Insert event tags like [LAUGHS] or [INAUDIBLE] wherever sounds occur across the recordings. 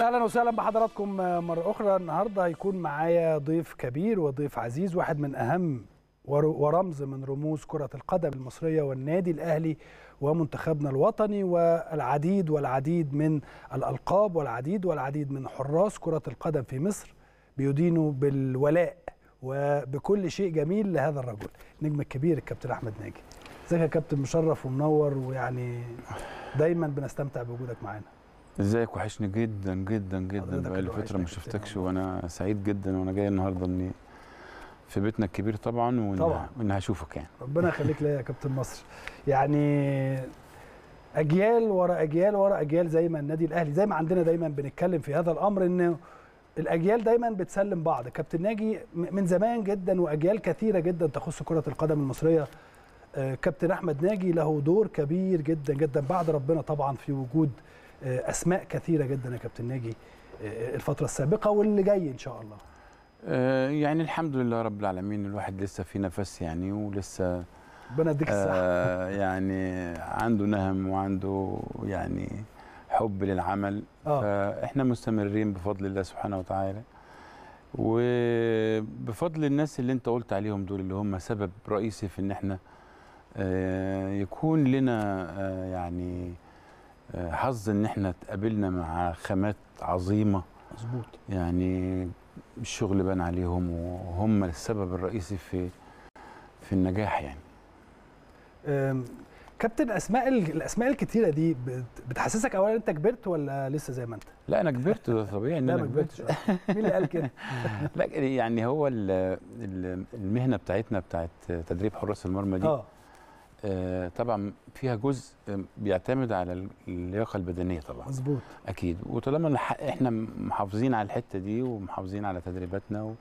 اهلا وسهلا بحضراتكم آه، مره اخرى النهارده هيكون معايا ضيف كبير وضيف عزيز واحد من اهم ورمز من رموز كرة القدم المصرية والنادي الأهلي ومنتخبنا الوطني والعديد والعديد من الألقاب والعديد والعديد من حراس كرة القدم في مصر بيدينوا بالولاء وبكل شيء جميل لهذا الرجل النجم الكبير الكابتن أحمد ناجي ازيك يا كابتن مشرف ومنور ويعني دايما بنستمتع بوجودك معانا ازيك وحشني جدا جدا جدا بقالي فتره ما شفتكش وانا سعيد جدا وانا جاي النهارده اني في بيتنا الكبير طبعا وان طبعا هشوفك يعني ربنا يخليك ليا يا كابتن مصر [LAUGHS] يعني اجيال ورا اجيال ورا اجيال زي ما النادي الاهلي زي ما عندنا دايما بنتكلم في هذا الامر ان الاجيال دايما بتسلم بعض كابتن ناجي من زمان جدا واجيال كثيره جدا تخص كره القدم المصريه آه، كابتن احمد ناجي له دور كبير جدا جدا بعد ربنا طبعا في وجود آه، اسماء كثيره جدا يا كابتن ناجي آه، الفتره السابقه واللي جاي ان شاء الله آه، يعني الحمد لله رب العالمين الواحد لسه في نفس يعني ولسه ربنا يديك الصحه يعني عنده نهم وعنده يعني حب للعمل آه. فاحنا مستمرين بفضل الله سبحانه وتعالى وبفضل الناس اللي انت قلت عليهم دول اللي هم سبب رئيسي في ان احنا يكون لنا يعني حظ ان احنا اتقابلنا مع خامات عظيمه مظبوط يعني الشغل بان عليهم وهم السبب الرئيسي في في النجاح يعني كابتن اسماء الاسماء الكتيره دي بتحسسك اولا انت كبرت ولا لسه زي ما انت؟ لا انا كبرت ده طبيعي ان انا كبرت [LAUGHS] مين اللي قال كده؟ [LAUGHS] لا يعني هو المهنه بتاعتنا بتاعت تدريب حراس المرمى دي آه. آه، طبعا فيها جزء بيعتمد على اللياقه البدنيه طبعا مظبوط اكيد وطالما احنا محافظين على الحته دي ومحافظين على تدريباتنا و...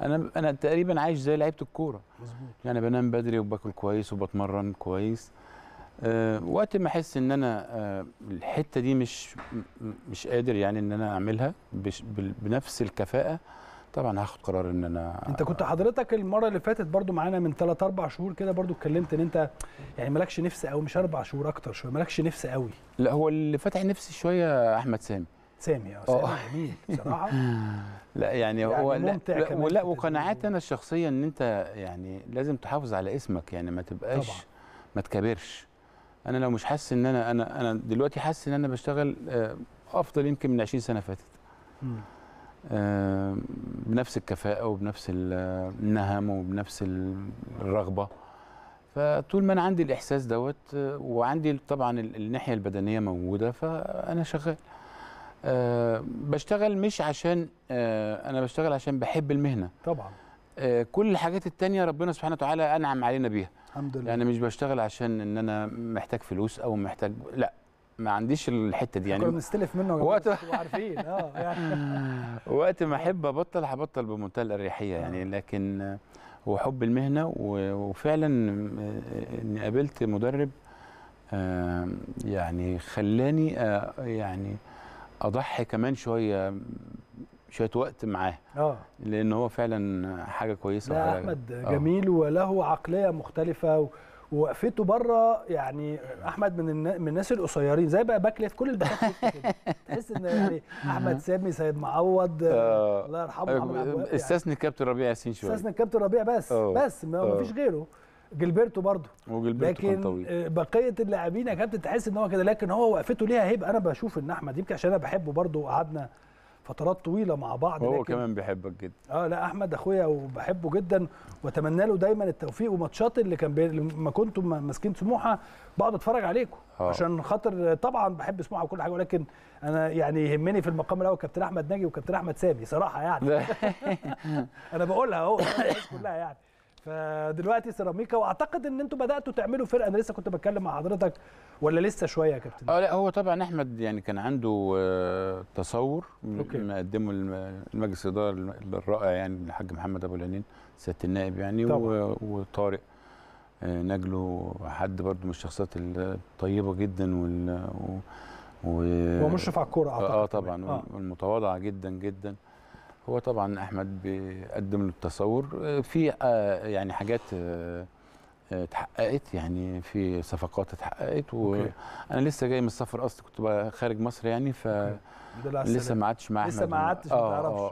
انا انا تقريبا عايش زي لعيبه الكوره مظبوط يعني بنام بدري وباكل كويس وبتمرن كويس أه وقت ما احس ان انا أه الحته دي مش مش قادر يعني ان انا اعملها بش... بنفس الكفاءه طبعا هاخد قرار ان انا انت كنت حضرتك المره اللي فاتت برضو معانا من 3 4 شهور كده برضو اتكلمت ان انت يعني مالكش نفس قوي مش اربع شهور اكتر شويه مالكش نفس قوي لا هو اللي فاتح نفسي شويه احمد سامي سامي اه, آه. سامي جميل [LAUGHS] بصراحه لا يعني, يعني هو لا, لا, لا وقناعاتي انا الشخصيه ان انت يعني لازم تحافظ على اسمك يعني ما تبقاش طبعا. ما تكبرش انا لو مش حاسس ان انا انا انا دلوقتي حاسس ان انا بشتغل آه، افضل يمكن من 20 سنه فاتت آه، بنفس الكفاءة وبنفس النهم وبنفس الرغبة فطول ما أنا عندي الإحساس دوت آه، وعندي طبعا الناحية البدنية موجودة فأنا شغال آه، بشتغل مش عشان أنا بشتغل عشان بحب المهنة طبعا كل الحاجات التانية ربنا سبحانه وتعالى أنعم علينا بيها الحمد لله يعني مش بشتغل عشان إن أنا محتاج فلوس أو محتاج لا ما عنديش الحته دي يعني كنا بنستلف منه وقت عارفين اه [LAUGHS] يعني وقت ما احب ابطل هبطل بمنتهى الاريحيه يعني آه. لكن هو حب المهنه وفعلا آه، اني قابلت مدرب آه، يعني خلاني يعني اضحي كمان شويه شويه وقت معاه اه لان هو فعلا حاجه كويسه لا احمد جميل وله عقليه مختلفه ووقفته بره يعني احمد من من الناس القصيرين زي بقى باك في كل الباكات تحس ان يعني احمد سامي سيد معوض آه. الله يرحمه أيوة، يعني. استثني الكابتن ربيع ياسين شويه استثني الكابتن ربيع بس آه. بس ما آه. فيش غيره جلبرتو برضه لكن بقيه اللاعبين يا كابتن تحس ان هو كده لكن هو وقفته ليها هيبه انا بشوف ان احمد يمكن عشان انا بحبه برضه وقعدنا فترات طويله مع بعض هو كمان بيحبك جدا اه لا احمد اخويا وبحبه جدا واتمنى له دايما التوفيق وماتشات اللي كان بي... لما كنتم ماسكين سموحه بقعد اتفرج عليكم آه. عشان خاطر طبعا بحب سموحه وكل حاجه ولكن انا يعني يهمني في المقام الاول كابتن احمد ناجي وكابتن احمد سامي صراحه يعني [LAUGHS] انا بقولها اهو كلها يعني فدلوقتي سيراميكا واعتقد ان انتوا بداتوا تعملوا فرقه انا لسه كنت بتكلم مع حضرتك ولا لسه شويه يا كابتن اه لا هو طبعا احمد يعني كان عنده آه، تصور أوكي. مقدمه المجلس الاداره الرائع يعني الحاج محمد ابو العنين سياده النائب يعني وطارق آه، نجله حد برضه من الشخصيات الطيبه جدا وال و ومشرف على الكوره اعتقد اه طبعا آه. والمتواضعه جدا جدا هو طبعا احمد بيقدم له التصور آه، في آه، يعني حاجات آه، اتحققت يعني في صفقات اتحققت وانا لسه جاي من السفر اصلا كنت خارج مصر يعني ف لسه ما قعدتش مع احمد لسه ما قعدتش ما تعرفش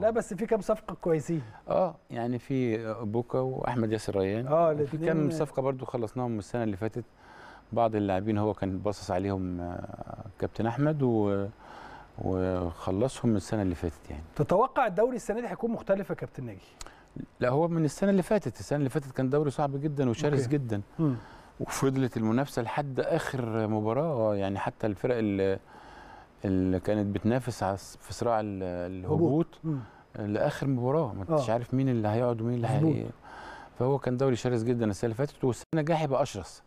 لا بس في كام صفقه كويسين اه يعني في بوكا واحمد ياسر ريان اه في كام صفقه برضو خلصناهم السنه اللي فاتت بعض اللاعبين هو كان باصص عليهم كابتن احمد و وخلصهم من السنه اللي فاتت يعني تتوقع الدوري السنه دي هيكون مختلف يا كابتن ناجي لا هو من السنه اللي فاتت السنه اللي فاتت كان دوري صعب جدا وشرس جدا م. وفضلت المنافسه لحد اخر مباراه يعني حتى الفرق اللي, اللي كانت بتنافس في صراع الهبوط لاخر مباراه ما انتش آه. عارف مين اللي هيقعد ومين اللي هي فهو كان دوري شرس جدا السنه اللي فاتت والسنه الجايه هيبقى اشرس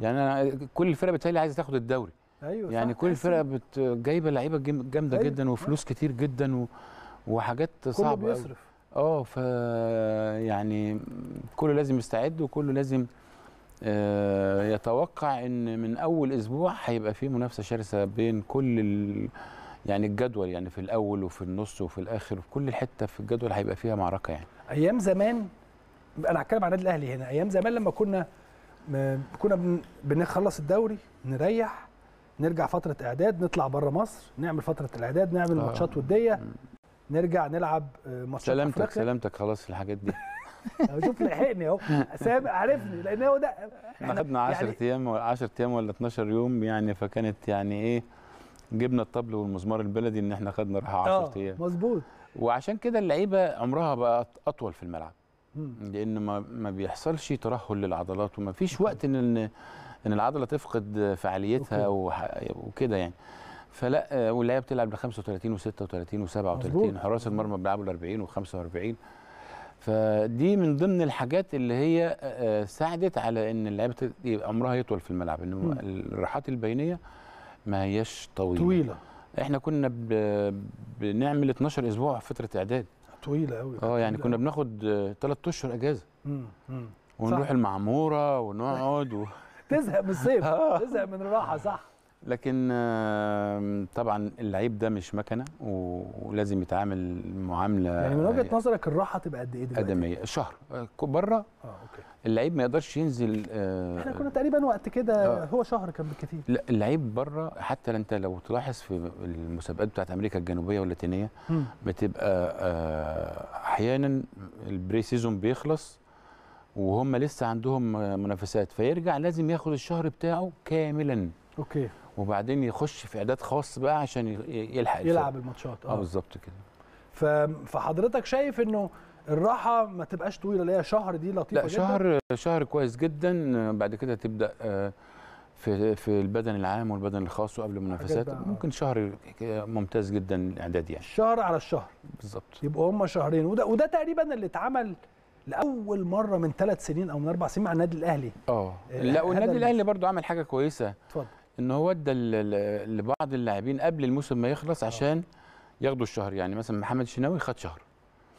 يعني انا كل الفرق بتهيألي عايزه تاخد الدوري ايوه يعني كل الفرقه بت... جايبه لعيبه جامده أيوة. جدا وفلوس أيوة. كتير جدا و... وحاجات صعبه كله بيصرف اه ف يعني كله لازم يستعد وكله لازم آه، يتوقع ان من اول اسبوع هيبقى في منافسه شرسه بين كل ال... يعني الجدول يعني في الاول وفي النص وفي الاخر وفي كل حته في الجدول هيبقى فيها معركه يعني ايام زمان انا هتكلم عن النادي الاهلي هنا ايام زمان لما كنا آه، كنا بنخلص الدوري نريح نرجع فتره اعداد نطلع بره مصر نعمل فتره الاعداد نعمل آه. ماتشات وديه نرجع نلعب آه، ماتشات سلامتك أفريقيا. سلامتك خلاص الحاجات دي [LAUGHS] شوف لحقني اهو سابق عرفني لان هو ده احنا خدنا 10 يعني ايام 10 ايام ولا 12 يوم يعني فكانت يعني ايه جبنا الطبل والمزمار البلدي ان احنا خدنا راحه 10 آه، ايام مظبوط وعشان كده اللعيبه عمرها بقى اطول في الملعب لان ما ما بيحصلش ترهل للعضلات وما فيش وقت ان ان العضله تفقد فعاليتها وكده يعني فلا واللعيبه بتلعب ب 35 و36 و37 حراس المرمى بيلعبوا ل 40 و45 فدي من ضمن الحاجات اللي هي ساعدت على ان اللعيبه عمرها يطول في الملعب ان الراحات البينيه ما هياش طويله طويله احنا كنا بنعمل 12 اسبوع فتره اعداد طويله قوي اه يعني كنا بناخد 3 اشهر اجازه امم ونروح صح. المعموره ونقعد و... تزهق من الصيف آه. تزهق من الراحه صح لكن طبعا اللعيب ده مش مكنه ولازم يتعامل معامله يعني من وجهه يعني نظرك الراحه تبقى قد ايه دلوقتي؟ ادميه شهر آه، بره اه اوكي اللعيب ما يقدرش ينزل آه، احنا كنا تقريبا وقت كده هو شهر كان بالكثير لا اللعيب بره حتى انت لو تلاحظ في المسابقات بتاعت امريكا الجنوبيه واللاتينيه بتبقى احيانا البري سيزون بيخلص وهم لسه عندهم منافسات فيرجع لازم ياخد الشهر بتاعه كاملا اوكي وبعدين يخش في اعداد خاص بقى عشان يلحق يلعب الماتشات اه, آه. بالظبط كده فحضرتك شايف انه الراحه ما تبقاش طويله اللي هي شهر دي لطيفه لا جدا شهر شهر كويس جدا بعد كده تبدا آه، في في البدن العام والبدن الخاص وقبل المنافسات ممكن شهر ممتاز جدا الاعداد يعني شهر على الشهر بالظبط يبقى هم شهرين وده وده تقريبا اللي اتعمل لاول مره من ثلاث سنين او من اربع سنين مع النادي الاهلي اه, آه، لا والنادي الاهلي برضو عمل حاجه كويسه اتفضل ان هو ادى لبعض اللاعبين قبل الموسم ما يخلص آه. عشان ياخدوا الشهر يعني مثلا محمد شناوي خد شهر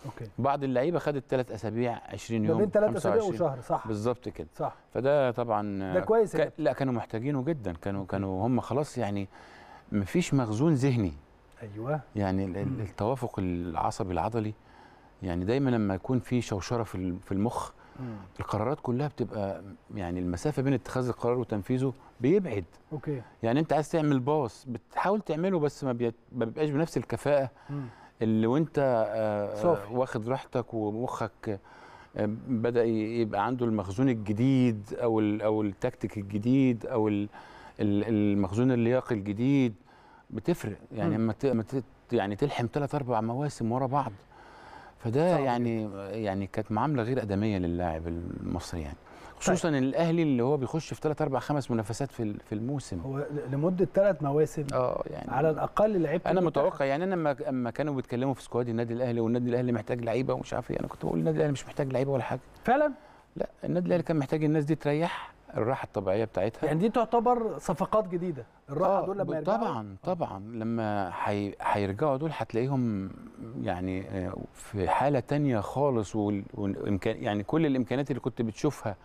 اوكي بعض اللعيبه خدت ثلاث اسابيع 20 يوم بين ثلاث اسابيع وشهر صح بالظبط كده صح فده طبعا ده كويس ك... يعني. لا كانوا محتاجينه جدا كانوا كانوا هم خلاص يعني مفيش مخزون ذهني ايوه يعني التوافق العصبي العضلي يعني دايما لما يكون في شوشره في في المخ القرارات كلها بتبقى يعني المسافه بين اتخاذ القرار وتنفيذه بيبعد اوكي يعني انت عايز تعمل باص بتحاول تعمله بس ما, بيبقاش بنفس الكفاءه مم. اللي وانت آه واخد راحتك ومخك آه بدا يبقى عنده المخزون الجديد او الـ او التكتيك الجديد او الـ المخزون اللياقي الجديد بتفرق يعني لما يعني تلحم ثلاث اربع مواسم ورا بعض فده طبعا. يعني يعني كانت معامله غير ادميه للاعب المصري يعني طيب. خصوصا طيب. الاهلي اللي هو بيخش في ثلاث اربع خمس منافسات في في الموسم هو لمده ثلاث مواسم اه يعني على الاقل لعيبه انا متوقع يعني انا لما كانوا بيتكلموا في سكواد النادي الاهلي والنادي الاهلي محتاج لعيبه ومش عارف ايه انا كنت بقول النادي الاهلي مش محتاج لعيبه ولا حاجه فعلا لا النادي الاهلي كان محتاج الناس دي تريح الراحه الطبيعيه بتاعتها يعني دي تعتبر صفقات جديده الراحه آه دول لما يرجعوا طبعا آه. طبعا لما هيرجعوا حي... دول هتلاقيهم يعني آه، في حاله تانية خالص والامكان يعني كل الامكانيات اللي كنت بتشوفها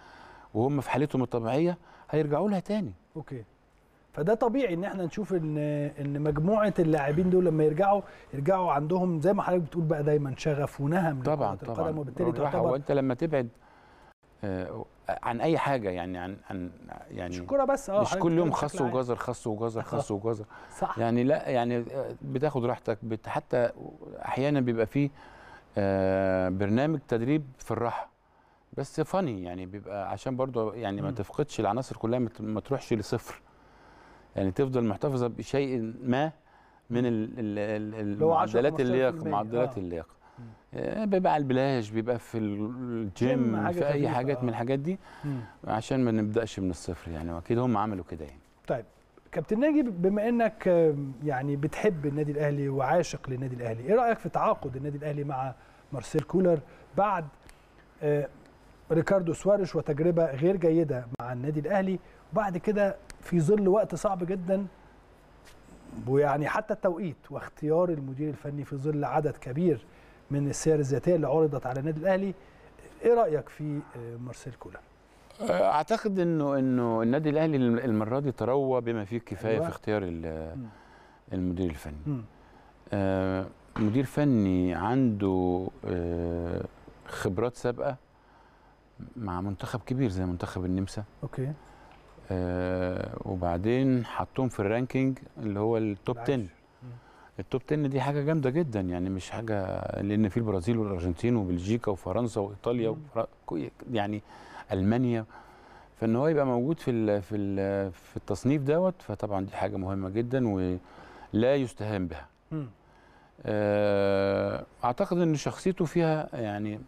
وهم في حالتهم الطبيعيه هيرجعوا لها تاني اوكي فده طبيعي ان احنا نشوف ان ان مجموعه اللاعبين دول لما يرجعوا يرجعوا عندهم زي ما حضرتك بتقول بقى دايما شغف ونهم طبعا طبعا وبالتالي تعتبر وانت لما تبعد آه، عن اي حاجه يعني عن عن يعني مش كوره بس اه مش كل يوم خس وجزر خس وجزر خس [LAUGHS] وجزر صح يعني لا يعني آه، بتاخد راحتك بت حتى احيانا بيبقى فيه آه برنامج تدريب في الراحه بس فاني يعني بيبقى عشان برضو يعني ما تفقدش العناصر كلها ما تروحش لصفر يعني تفضل محتفظه بشيء ما من المعدلات اللياقه معدلات آه. اللياقه آه، بيبقى على البلاش بيبقى في الجيم في اي حاجات آه. من الحاجات دي مم. عشان ما نبداش من الصفر يعني واكيد هم عملوا كده يعني طيب كابتن ناجي بما انك آه، يعني بتحب النادي الاهلي وعاشق للنادي الاهلي ايه رايك في تعاقد النادي الاهلي مع مارسيل كولر بعد آه، ريكاردو سواريش وتجربه غير جيده مع النادي الاهلي وبعد كده في ظل وقت صعب جدا ويعني حتى التوقيت واختيار المدير الفني في ظل عدد كبير من السير الذاتيه اللي عرضت على النادي الاهلي ايه رايك في آه، مارسيل كولر آه، اعتقد انه انه النادي الاهلي المره دي تروى بما فيه الكفايه أيوة. في اختيار المدير الفني آه، مدير فني عنده خبرات سابقه مع منتخب كبير زي منتخب النمسا اوكي وبعدين حطهم في الرانكينج اللي هو التوب 10 التوب 10 دي حاجه جامده جدا يعني مش حاجه لان في البرازيل والارجنتين وبلجيكا وفرنسا وايطاليا وفر... يعني المانيا فان هو يبقى موجود في الـ في الـ في التصنيف دوت فطبعا دي حاجه مهمه جدا ولا يستهان بها آه، اعتقد ان شخصيته فيها يعني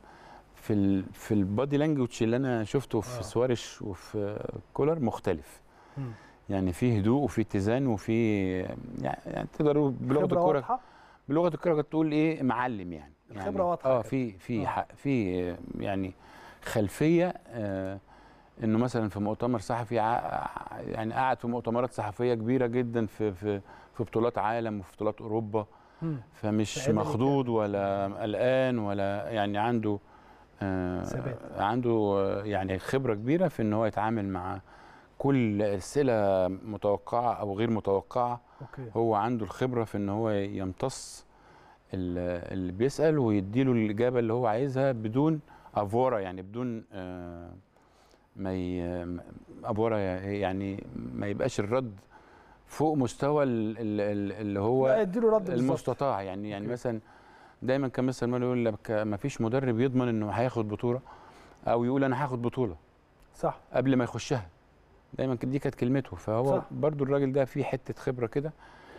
في الـ في البادي لانجوج اللي انا شفته في آه. سواريش وفي كولر مختلف مم. يعني في هدوء وفي اتزان وفي يعني, يعني تقدروا بلغه الكوره بلغه الكوره تقول ايه معلم يعني الخبره يعني واضحه اه في في آه. في يعني خلفيه آه انه مثلا في مؤتمر صحفي يعني قعد في مؤتمرات صحفيه كبيره جدا في في في بطولات عالم وفي بطولات اوروبا فمش مخضوض ولا قلقان ولا يعني عنده آه عنده آه، يعني خبره كبيره في ان هو يتعامل مع كل أسئلة متوقعة أو غير متوقعة أوكي. هو عنده الخبرة في إن هو يمتص اللي بيسأل ويديله الإجابة اللي هو عايزها بدون أفورة يعني بدون آه، ما ي... افوره يعني ما يبقاش الرد فوق مستوى اللي هو يديله رد المستطاع بالزبط. يعني يعني مثلا دايما كان مثلا مالو يقول لك ما فيش مدرب يضمن انه هياخد بطوله او يقول انا هاخد بطوله صح قبل ما يخشها دايما دي كانت كلمته فهو صح. برضو الراجل ده فيه حته خبره كده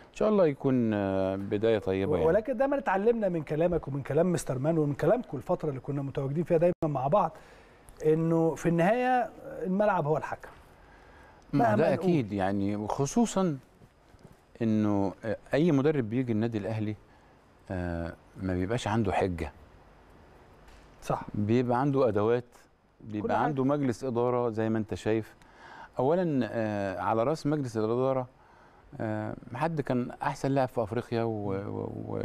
ان شاء الله يكون آه، بدايه طيبه ولكن يعني. ولكن دايما اتعلمنا من كلامك ومن كلام مستر مان ومن كلامكم الفتره اللي كنا متواجدين فيها دايما مع بعض انه في النهايه الملعب هو الحكم ما ده اكيد يعني وخصوصا انه آه، اي مدرب بيجي النادي الاهلي آه، ما بيبقاش عنده حجه صح بيبقى عنده ادوات بيبقى عنده مجلس اداره زي ما انت شايف اولا آه، على راس مجلس الاداره آه، حد كان احسن لاعب في افريقيا و, و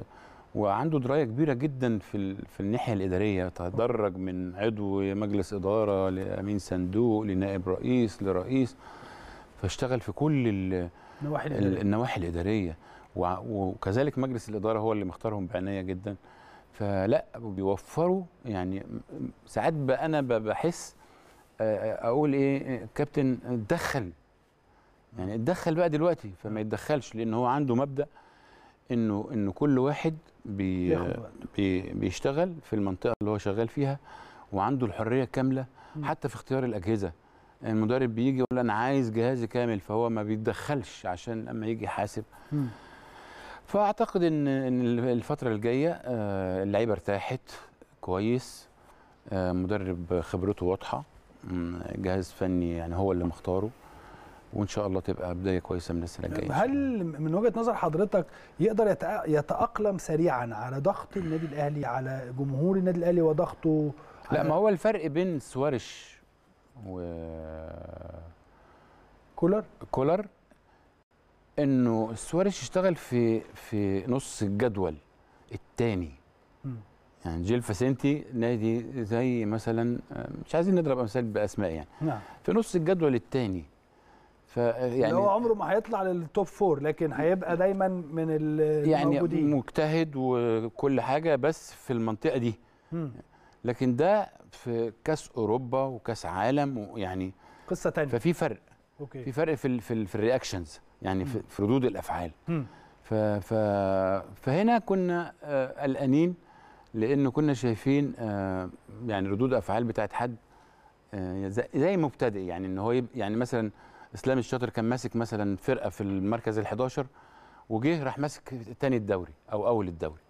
وعنده درايه كبيره جدا في في الناحيه الاداريه تدرج من عضو مجلس اداره لامين صندوق لنائب رئيس لرئيس فاشتغل في كل النواحي الاداريه, النواحي الإدارية. وكذلك مجلس الاداره هو اللي مختارهم بعنايه جدا فلا بيوفروا يعني ساعات بقى انا بحس اقول ايه كابتن اتدخل يعني اتدخل بقى دلوقتي فما يتدخلش لان هو عنده مبدا انه ان كل واحد بي بي بيشتغل في المنطقه اللي هو شغال فيها وعنده الحريه الكامله حتى في اختيار الاجهزه المدرب بيجي يقول انا عايز جهازي كامل فهو ما بيتدخلش عشان لما يجي يحاسب فاعتقد ان الفتره الجايه آه، اللعيبه ارتاحت كويس آه، مدرب خبرته واضحه جهاز فني يعني هو اللي مختاره وان شاء الله تبقى بدايه كويسه من السنه الجايه هل من وجهه نظر حضرتك يقدر يتاقلم سريعا على ضغط النادي الاهلي على جمهور النادي الاهلي وضغطه لا ما هو الفرق بين سوارش و كولر كولر انه سوارش اشتغل في في نص الجدول الثاني يعني جيل فاسنتي نادي زي مثلا مش عايزين نضرب امثال باسماء يعني نعم. في نص الجدول الثاني فيعني هو عمره ما هيطلع للتوب فور لكن هيبقى دايما من يعني الموجودين يعني مجتهد وكل حاجه بس في المنطقه دي مم. لكن ده في كاس اوروبا وكاس عالم ويعني قصه ثانيه ففي فرق أوكي. في فرق في الـ في, في الرياكشنز يعني في, في ردود الافعال ف ف فهنا كنا آه، قلقانين آه لأنه كنا شايفين آه، يعني ردود أفعال بتاعت حد آه، زي مبتدئ يعني إن هو يعني مثلا إسلام الشاطر كان ماسك مثلا فرقة في المركز ال11 وجه راح ماسك تاني الدوري أو أول الدوري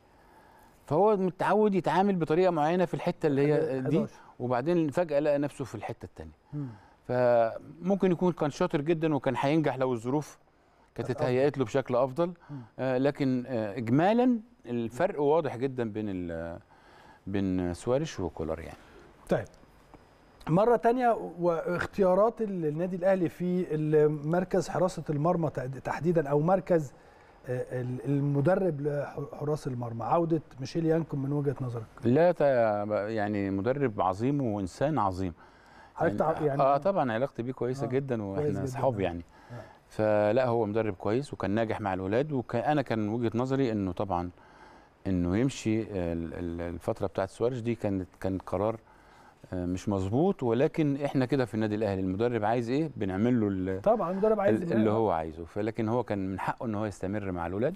فهو متعود يتعامل بطريقة معينة في الحتة اللي هي دي وبعدين فجأة لقى نفسه في الحتة الثانيه فممكن يكون كان شاطر جدا وكان هينجح لو الظروف كانت اتهيأت له بشكل افضل آه، لكن اجمالا الفرق واضح جدا بين بين سواريش وكولر يعني طيب مرة تانية واختيارات النادي الأهلي في مركز حراسة المرمى تحديدا أو مركز آه، المدرب لحراس المرمى عودة ميشيل يانكون من وجهة نظرك لا يعني مدرب عظيم وإنسان عظيم يعني, يعني اه طبعا علاقتي بيه كويسه آه جدا واحنا اصحاب آه. يعني آه. فلا هو مدرب كويس وكان ناجح مع الولاد وانا كان وجهه نظري انه طبعا انه يمشي الفتره بتاعه سواريز دي كانت كان قرار آه، مش مظبوط ولكن احنا كده في النادي الاهلي المدرب عايز ايه بنعمل له طبعا المدرب عايز اللي هو عايزه فلكن هو كان من حقه ان هو يستمر مع الاولاد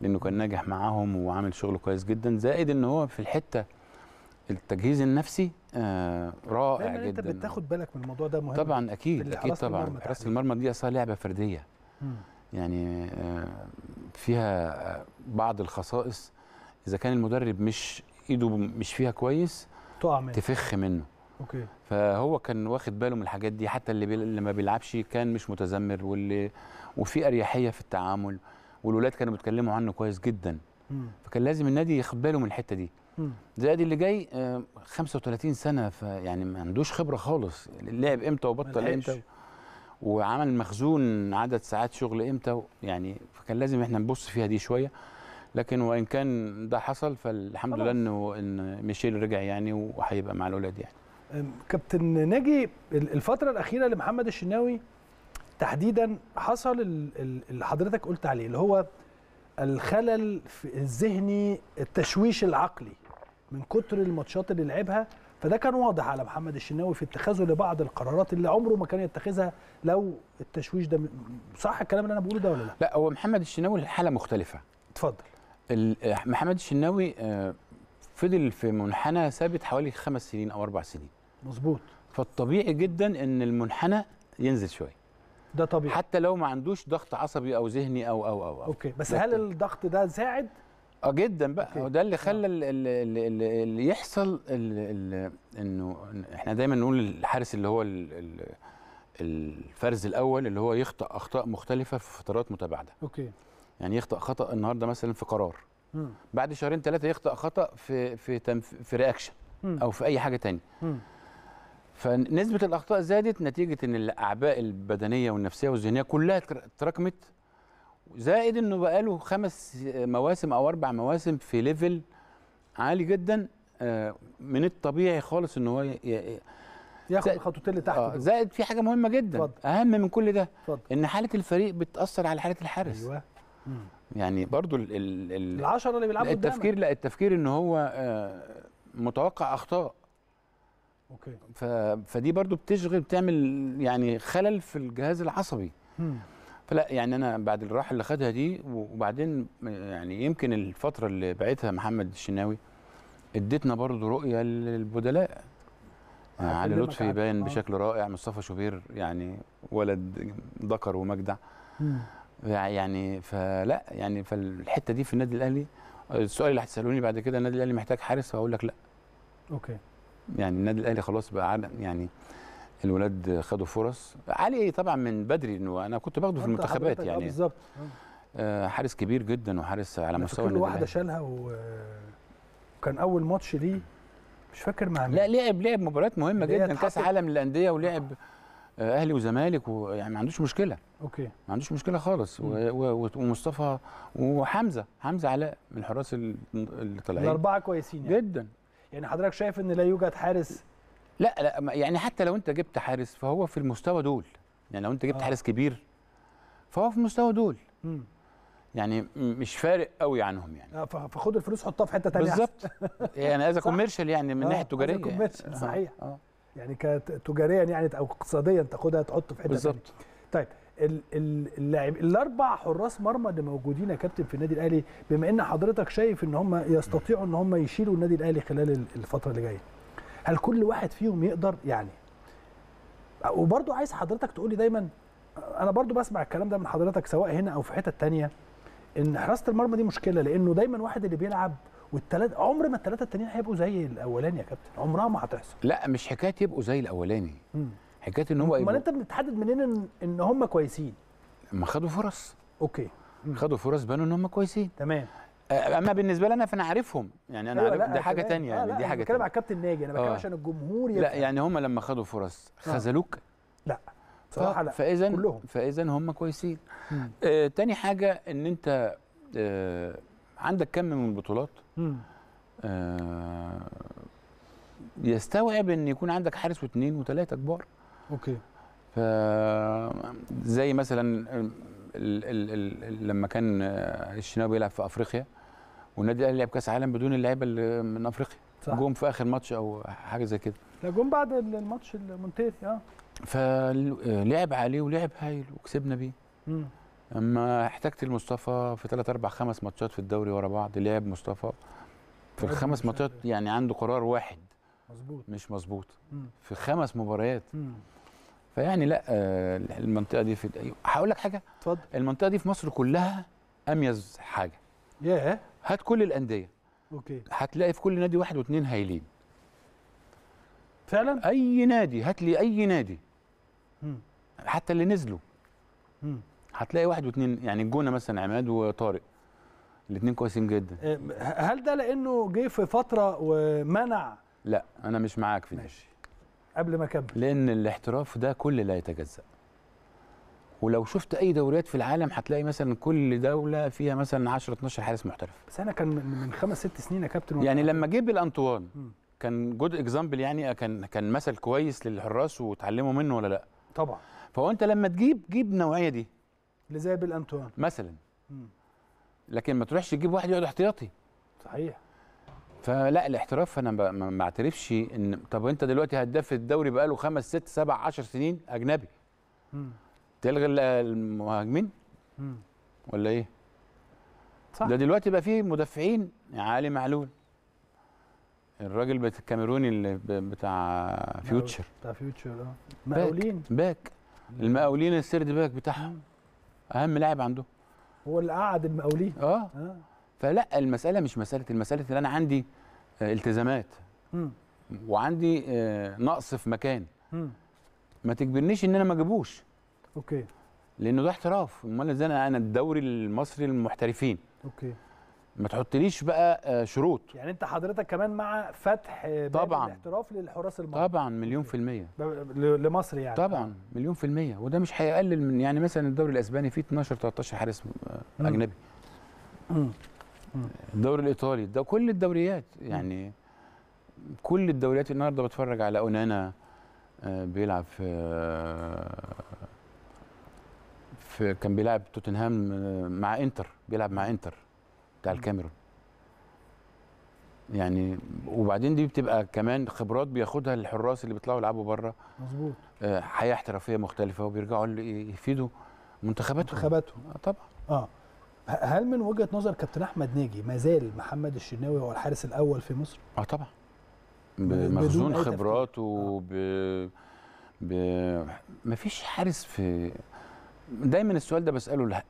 لانه كان ناجح معاهم وعامل شغل كويس جدا زائد ان هو في الحته التجهيز النفسي آه رائع جدا انت بتاخد بالك من الموضوع ده مهم طبعا اكيد اكيد طبعا حراسه المرمى دي اصلا لعبه فرديه مم. يعني آه فيها آه، بعض الخصائص اذا كان المدرب مش ايده مش فيها كويس تقع منه تفخ منه اوكي فهو كان واخد باله من الحاجات دي حتى اللي, لما ما بيلعبش كان مش متذمر واللي وفي اريحيه في التعامل والولاد كانوا بيتكلموا عنه كويس جدا م. فكان لازم النادي ياخد باله من الحته دي زائد اللي جاي 35 آه، سنه فيعني ما عندوش خبره خالص لعب امتى وبطل امتى وعمل مخزون عدد ساعات شغل امتى يعني فكان لازم احنا نبص فيها دي شويه لكن وان كان ده حصل فالحمد لله انه ان ميشيل رجع يعني وهيبقى مع الاولاد يعني كابتن ناجي الفتره الاخيره لمحمد الشناوي تحديدا حصل اللي حضرتك قلت عليه اللي هو الخلل الذهني التشويش العقلي من كتر الماتشات اللي لعبها فده كان واضح على محمد الشناوي في اتخاذه لبعض القرارات اللي عمره ما كان يتخذها لو التشويش ده صح الكلام اللي انا بقوله ده ولا لا؟ لا هو محمد الشناوي الحاله مختلفه اتفضل آه، محمد الشناوي آه، فضل في منحنى ثابت حوالي خمس سنين او اربع سنين مظبوط فالطبيعي جدا ان المنحنى ينزل شويه ده طبيعي حتى لو ما عندوش ضغط عصبي او ذهني او او او, أو. اوكي بس هل الضغط ده ساعد اه جدا بقى أوكي. وده اللي خلى نعم. اللي يحصل انه احنا دايما نقول الحارس اللي هو الفرز الاول اللي هو يخطئ اخطاء مختلفه في فترات متباعده اوكي يعني يخطأ خطأ النهارده مثلا في قرار مم. بعد شهرين ثلاثه يخطأ خطأ في في في رياكشن او في اي حاجه ثانيه فنسبه الاخطاء زادت نتيجه ان الاعباء البدنيه والنفسيه والذهنيه كلها تراكمت زائد انه بقاله خمس مواسم او اربع مواسم في ليفل عالي جدا آه، من الطبيعي خالص ان هو ياخد الخطوتين اللي تحت آه، زائد في حاجه مهمه جدا فضل. اهم من كل ده فضل. ان حاله الفريق بتاثر على حاله الحارس أيوة. يعني برضو ال ال العشرة اللي بيلعبوا التفكير لا التفكير ان هو آه، متوقع اخطاء اوكي ف فدي برضو بتشغل بتعمل يعني خلل في الجهاز العصبي مم. فلا يعني انا بعد الراحه اللي خدها دي وبعدين آه، يعني يمكن الفتره اللي بعتها محمد الشناوي ادتنا برضو رؤيه للبدلاء علي لطفي باين آه. بشكل رائع مصطفى شوبير يعني ولد ذكر ومجدع مم. يعني-, يعني فلا يعني فالحته دي في النادي الاهلي السؤال اللي هتسالوني بعد كده النادي الاهلي محتاج حارس فاقول لك لا اوكي يعني النادي الاهلي خلاص بقى يعني الولاد خدوا فرص علي طبعا من بدري انه انا كنت باخده في المنتخبات آه، يعني بالظبط آه، حارس كبير جدا وحارس على مستوى كل واحده شالها وكان اول ماتش ليه مش فاكر مع مين لا لعب لعب مباريات مهمه جدا كاس عالم للانديه ولعب آه. اهلي وزمالك ويعني ما عندوش مشكله اوكي ما عندوش مشكله خالص ومصطفى وحمزه حمزه علاء من الحراس اللي طالعين الاربعه كويسين يعني. جدا يعني حضرتك شايف ان لا يوجد حارس لا لا يعني حتى لو انت جبت حارس فهو في المستوى دول يعني لو انت جبت آه. حارس كبير فهو في المستوى دول يعني م. يعني مش فارق قوي عنهم يعني آه فخد الفلوس حطها في حته ثانيه بالظبط [LAUGHS] يعني هذا كوميرشال يعني من الناحيه آه التجاريه يعني. آه، صحيح آه. يعني تجاريا يعني او اقتصاديا تاخدها تحط في حته بالظبط طيب اللاعب الاربع حراس مرمى اللي موجودين يا كابتن في النادي الاهلي بما ان حضرتك شايف ان هم يستطيعوا ان هم يشيلوا النادي الاهلي خلال الفتره اللي جايه هل كل واحد فيهم يقدر يعني وبرده عايز حضرتك تقول لي دايما انا برضو بسمع الكلام ده من حضرتك سواء هنا او في حتت تانية ان حراسه المرمى دي مشكله لانه دايما واحد اللي بيلعب والتلات عمر ما الثلاثه التانيين هيبقوا زي الاولاني يا كابتن عمرها ما هتحصل لا مش حكايه يبقوا زي الاولاني حكايه ان هم امال يبقوا... انت بتحدد منين ان, إن هم كويسين ما خدوا فرص اوكي مم. خدوا فرص بانوا ان هم كويسين تمام اما بالنسبه لي انا فانا عارفهم يعني انا أيوة، عارف آه، يعني، دي حاجه تانية يعني دي حاجه انا بتكلم على الكابتن ناجي انا بتكلم آه. عشان الجمهور يفهم. لا يعني هم لما خدوا فرص آه. خذلوك لا بصراحه لا فاذا فاذا هم كويسين آه تاني حاجه ان انت آه عندك كم من البطولات آه يستوعب ان يكون عندك حارس واثنين وثلاثه كبار اوكي ف زي مثلا الـ الـ الـ لما كان آه، الشناوي بيلعب في افريقيا والنادي الاهلي لعب كاس عالم بدون اللعيبه اللي من افريقيا صح. جم في اخر ماتش او حاجه زي كده لا جم بعد الماتش المنتهي اه فلعب عليه ولعب هايل وكسبنا بيه اما احتجت لمصطفى في ثلاث اربع خمس ماتشات في الدوري ورا بعض لعب مصطفى في الخمس ماتشات يعني عنده قرار واحد مظبوط مش مظبوط في خمس مباريات فيعني لا آه، المنطقه دي في هقول لك حاجه اتفضل المنطقه دي في مصر كلها اميز حاجه ياه هات كل الانديه اوكي هتلاقي في كل نادي واحد واثنين هايلين فعلا اي نادي هات لي اي نادي حتى اللي نزلوا هتلاقي واحد واثنين يعني الجونه مثلا عماد وطارق الاثنين كويسين جدا آه، هل ده لانه جه في فتره ومنع لا انا مش معاك في دي ماشي قبل ما اكمل لان الاحتراف ده كل لا يتجزأ ولو شفت اي دوريات في العالم هتلاقي مثلا كل دوله فيها مثلا 10 12 حارس محترف بس انا كان من خمس ست سنين يا كابتن يعني لما جه بالانطوان كان جود اكزامبل يعني كان كان مثل كويس للحراس وتعلموا منه ولا لا طبعا فهو انت لما تجيب جيب النوعيه دي اللي زي انتوان مثلا لكن ما تروحش تجيب واحد يقعد احتياطي صحيح فلا الاحتراف انا ما اعترفش ان طب انت دلوقتي هداف الدوري بقاله خمس ست سبع عشر سنين اجنبي مم. تلغي المهاجمين مم. ولا ايه؟ صح ده دلوقتي بقى فيه مدافعين يعني علي معلول الراجل الكاميروني اللي بتاع فيوتشر بتاع فيوتشر اه مقاولين باك المقاولين السرد باك بتاعهم اهم لاعب عنده هو اللي قعد المقاولين اه, آه. فلا المساله مش مساله المساله اللي انا عندي آه، التزامات م. وعندي آه، نقص في مكان م. ما تجبرنيش ان انا ما اجيبوش اوكي لانه ده احتراف امال ازاي انا الدوري المصري للمحترفين اوكي ما تحطليش بقى آه، شروط يعني انت حضرتك كمان مع فتح باب الاحتراف للحراس المرمى طبعا مليون في المية لمصر يعني طبعا مليون في المية وده مش هيقلل من يعني مثلا الدوري الاسباني فيه 12 13 حارس آه، اجنبي الدوري الايطالي ده كل الدوريات يعني كل الدوريات النهارده بتفرج على اونانا آه، بيلعب في في كان بيلعب توتنهام مع انتر بيلعب مع انتر بتاع الكاميرون يعني وبعدين دي بتبقى كمان خبرات بياخدها الحراس اللي بيطلعوا يلعبوا بره مظبوط آه، حياه احترافيه مختلفه وبيرجعوا يفيدوا منتخباتهم منتخباتهم آه طبعا اه هل من وجهه نظر كابتن احمد ناجي ما زال محمد الشناوي هو الحارس الاول في مصر؟ اه طبعا بمخزون خبراته ب ب... مفيش آه. حارس في دايما السؤال ده بساله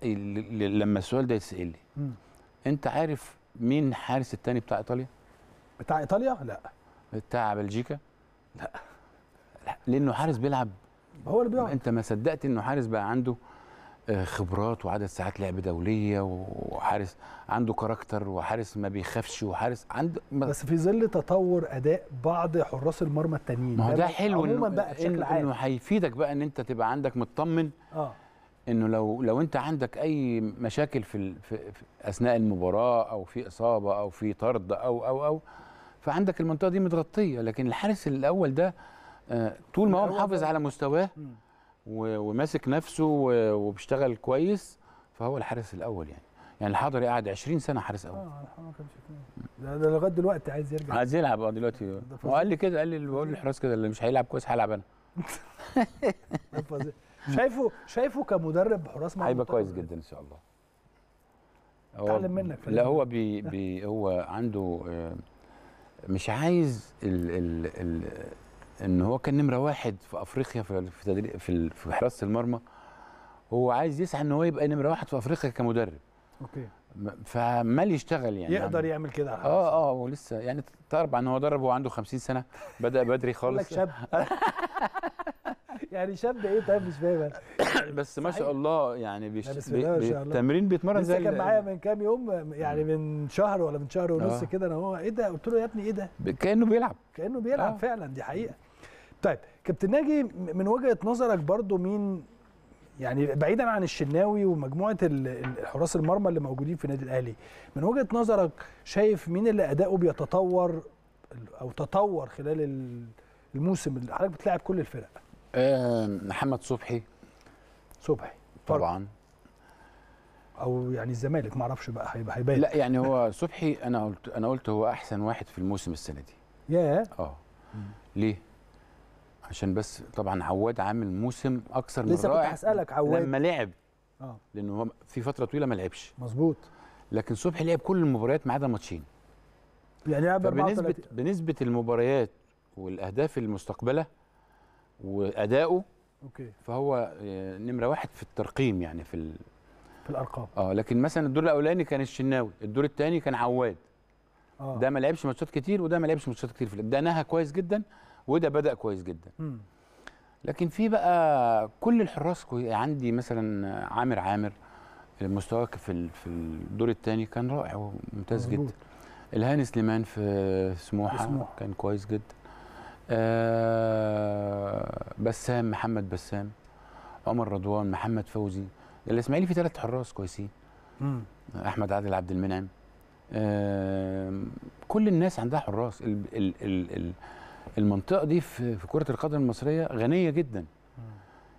لما السؤال ده يتسال لي انت عارف مين الحارس الثاني بتاع ايطاليا بتاع ايطاليا لا بتاع بلجيكا لا لانه حارس بيلعب هو اللي بيقعد انت ما صدقت انه حارس بقى عنده آه، خبرات وعدد ساعات لعب دوليه وحارس عنده كاركتر وحارس ما بيخافش وحارس عنده ما بس في ظل تطور اداء بعض حراس المرمى التانيين ما هو ده حلو عموما بقى بشكل عام انه هيفيدك بقى ان انت تبقى عندك مطمن اه انه لو لو انت عندك اي مشاكل في, في, في اثناء المباراه او في اصابه او في طرد او او او فعندك المنطقه دي متغطيه لكن الحارس الاول ده آه، طول ما هو محافظ على مستواه وماسك نفسه وبيشتغل كويس فهو الحارس الاول يعني يعني الحضري قعد 20 سنه حارس اول اه الحضري كانش ده لغايه دلوقتي عايز يرجع عايز يلعب اه دلوقتي وقال لي كده قال لي بقول للحراس كده اللي مش هيلعب كويس هلعب انا [LAUGHS] شايفه شايفه كمدرب حراس مرمى هيبقى كويس جدا ان شاء الله هو منك لا هو بي بي هو عنده آه، مش عايز ال ال ال ان هو كان نمره واحد في افريقيا في في في حراسه المرمى هو عايز يسعى ان هو يبقى نمره واحد في افريقيا كمدرب اوكي فعمال يشتغل يعني يقدر يعني يعمل كده اه اه ولسه يعني تعرف ان هو درب وعنده 50 سنه بدا بدري [LAUGHS] خالص شاب [LAUGHS] يعني شاب ايه طيب مش فاهم [COUGHS] بس ما شاء الله يعني بيش... بي... التمرين بيتمرن زي كان معايا من كام يوم يعني من شهر ولا من شهر ونص آه. كده انا هو ايه ده قلت له يا ابني ايه ده كانه بيلعب كانه بيلعب أوه. فعلا دي حقيقه طيب كابتن ناجي من وجهه نظرك برضو مين يعني بعيدا عن الشناوي ومجموعه حراس المرمى اللي موجودين في النادي الاهلي من وجهه نظرك شايف مين اللي اداؤه بيتطور او تطور خلال الموسم اللي حضرتك بتلاعب كل الفرق محمد صبحي صبحي طبعا او يعني الزمالك ما اعرفش بقى هيبقى هيبان لا يعني هو صبحي انا قلت انا قلت هو احسن واحد في الموسم السنه دي يا اه ليه عشان بس طبعا عواد عامل موسم اكثر من رائع لسه كنت هسالك عواد لما لعب اه لانه هو في فتره طويله ما لعبش مظبوط لكن صبحي لعب كل المباريات ما عدا ماتشين يعني لعب بنسبه بنسبه المباريات والاهداف المستقبله وأداؤه اوكي فهو آه، نمره واحد في الترقيم يعني في ال... في الارقام اه لكن مثلا الدور الاولاني كان الشناوي الدور الثاني كان عواد آه. ده ما لعبش ماتشات كتير وده ما لعبش ماتشات كتير في ده نهى كويس جدا وده بدا كويس جدا م. لكن في بقى كل الحراس عندي مثلا عامر عامر مستواه في في الدور الثاني كان رائع وممتاز جدا الهاني سليمان في سموحه, سموحة. كان كويس جدا آه بسام محمد بسام عمر رضوان محمد فوزي الاسماعيلي فيه ثلاث حراس كويسين مم. احمد عادل عبد المنعم آه كل الناس عندها حراس الـ الـ الـ الـ المنطقه دي في, كره القدم المصريه غنيه جدا مم.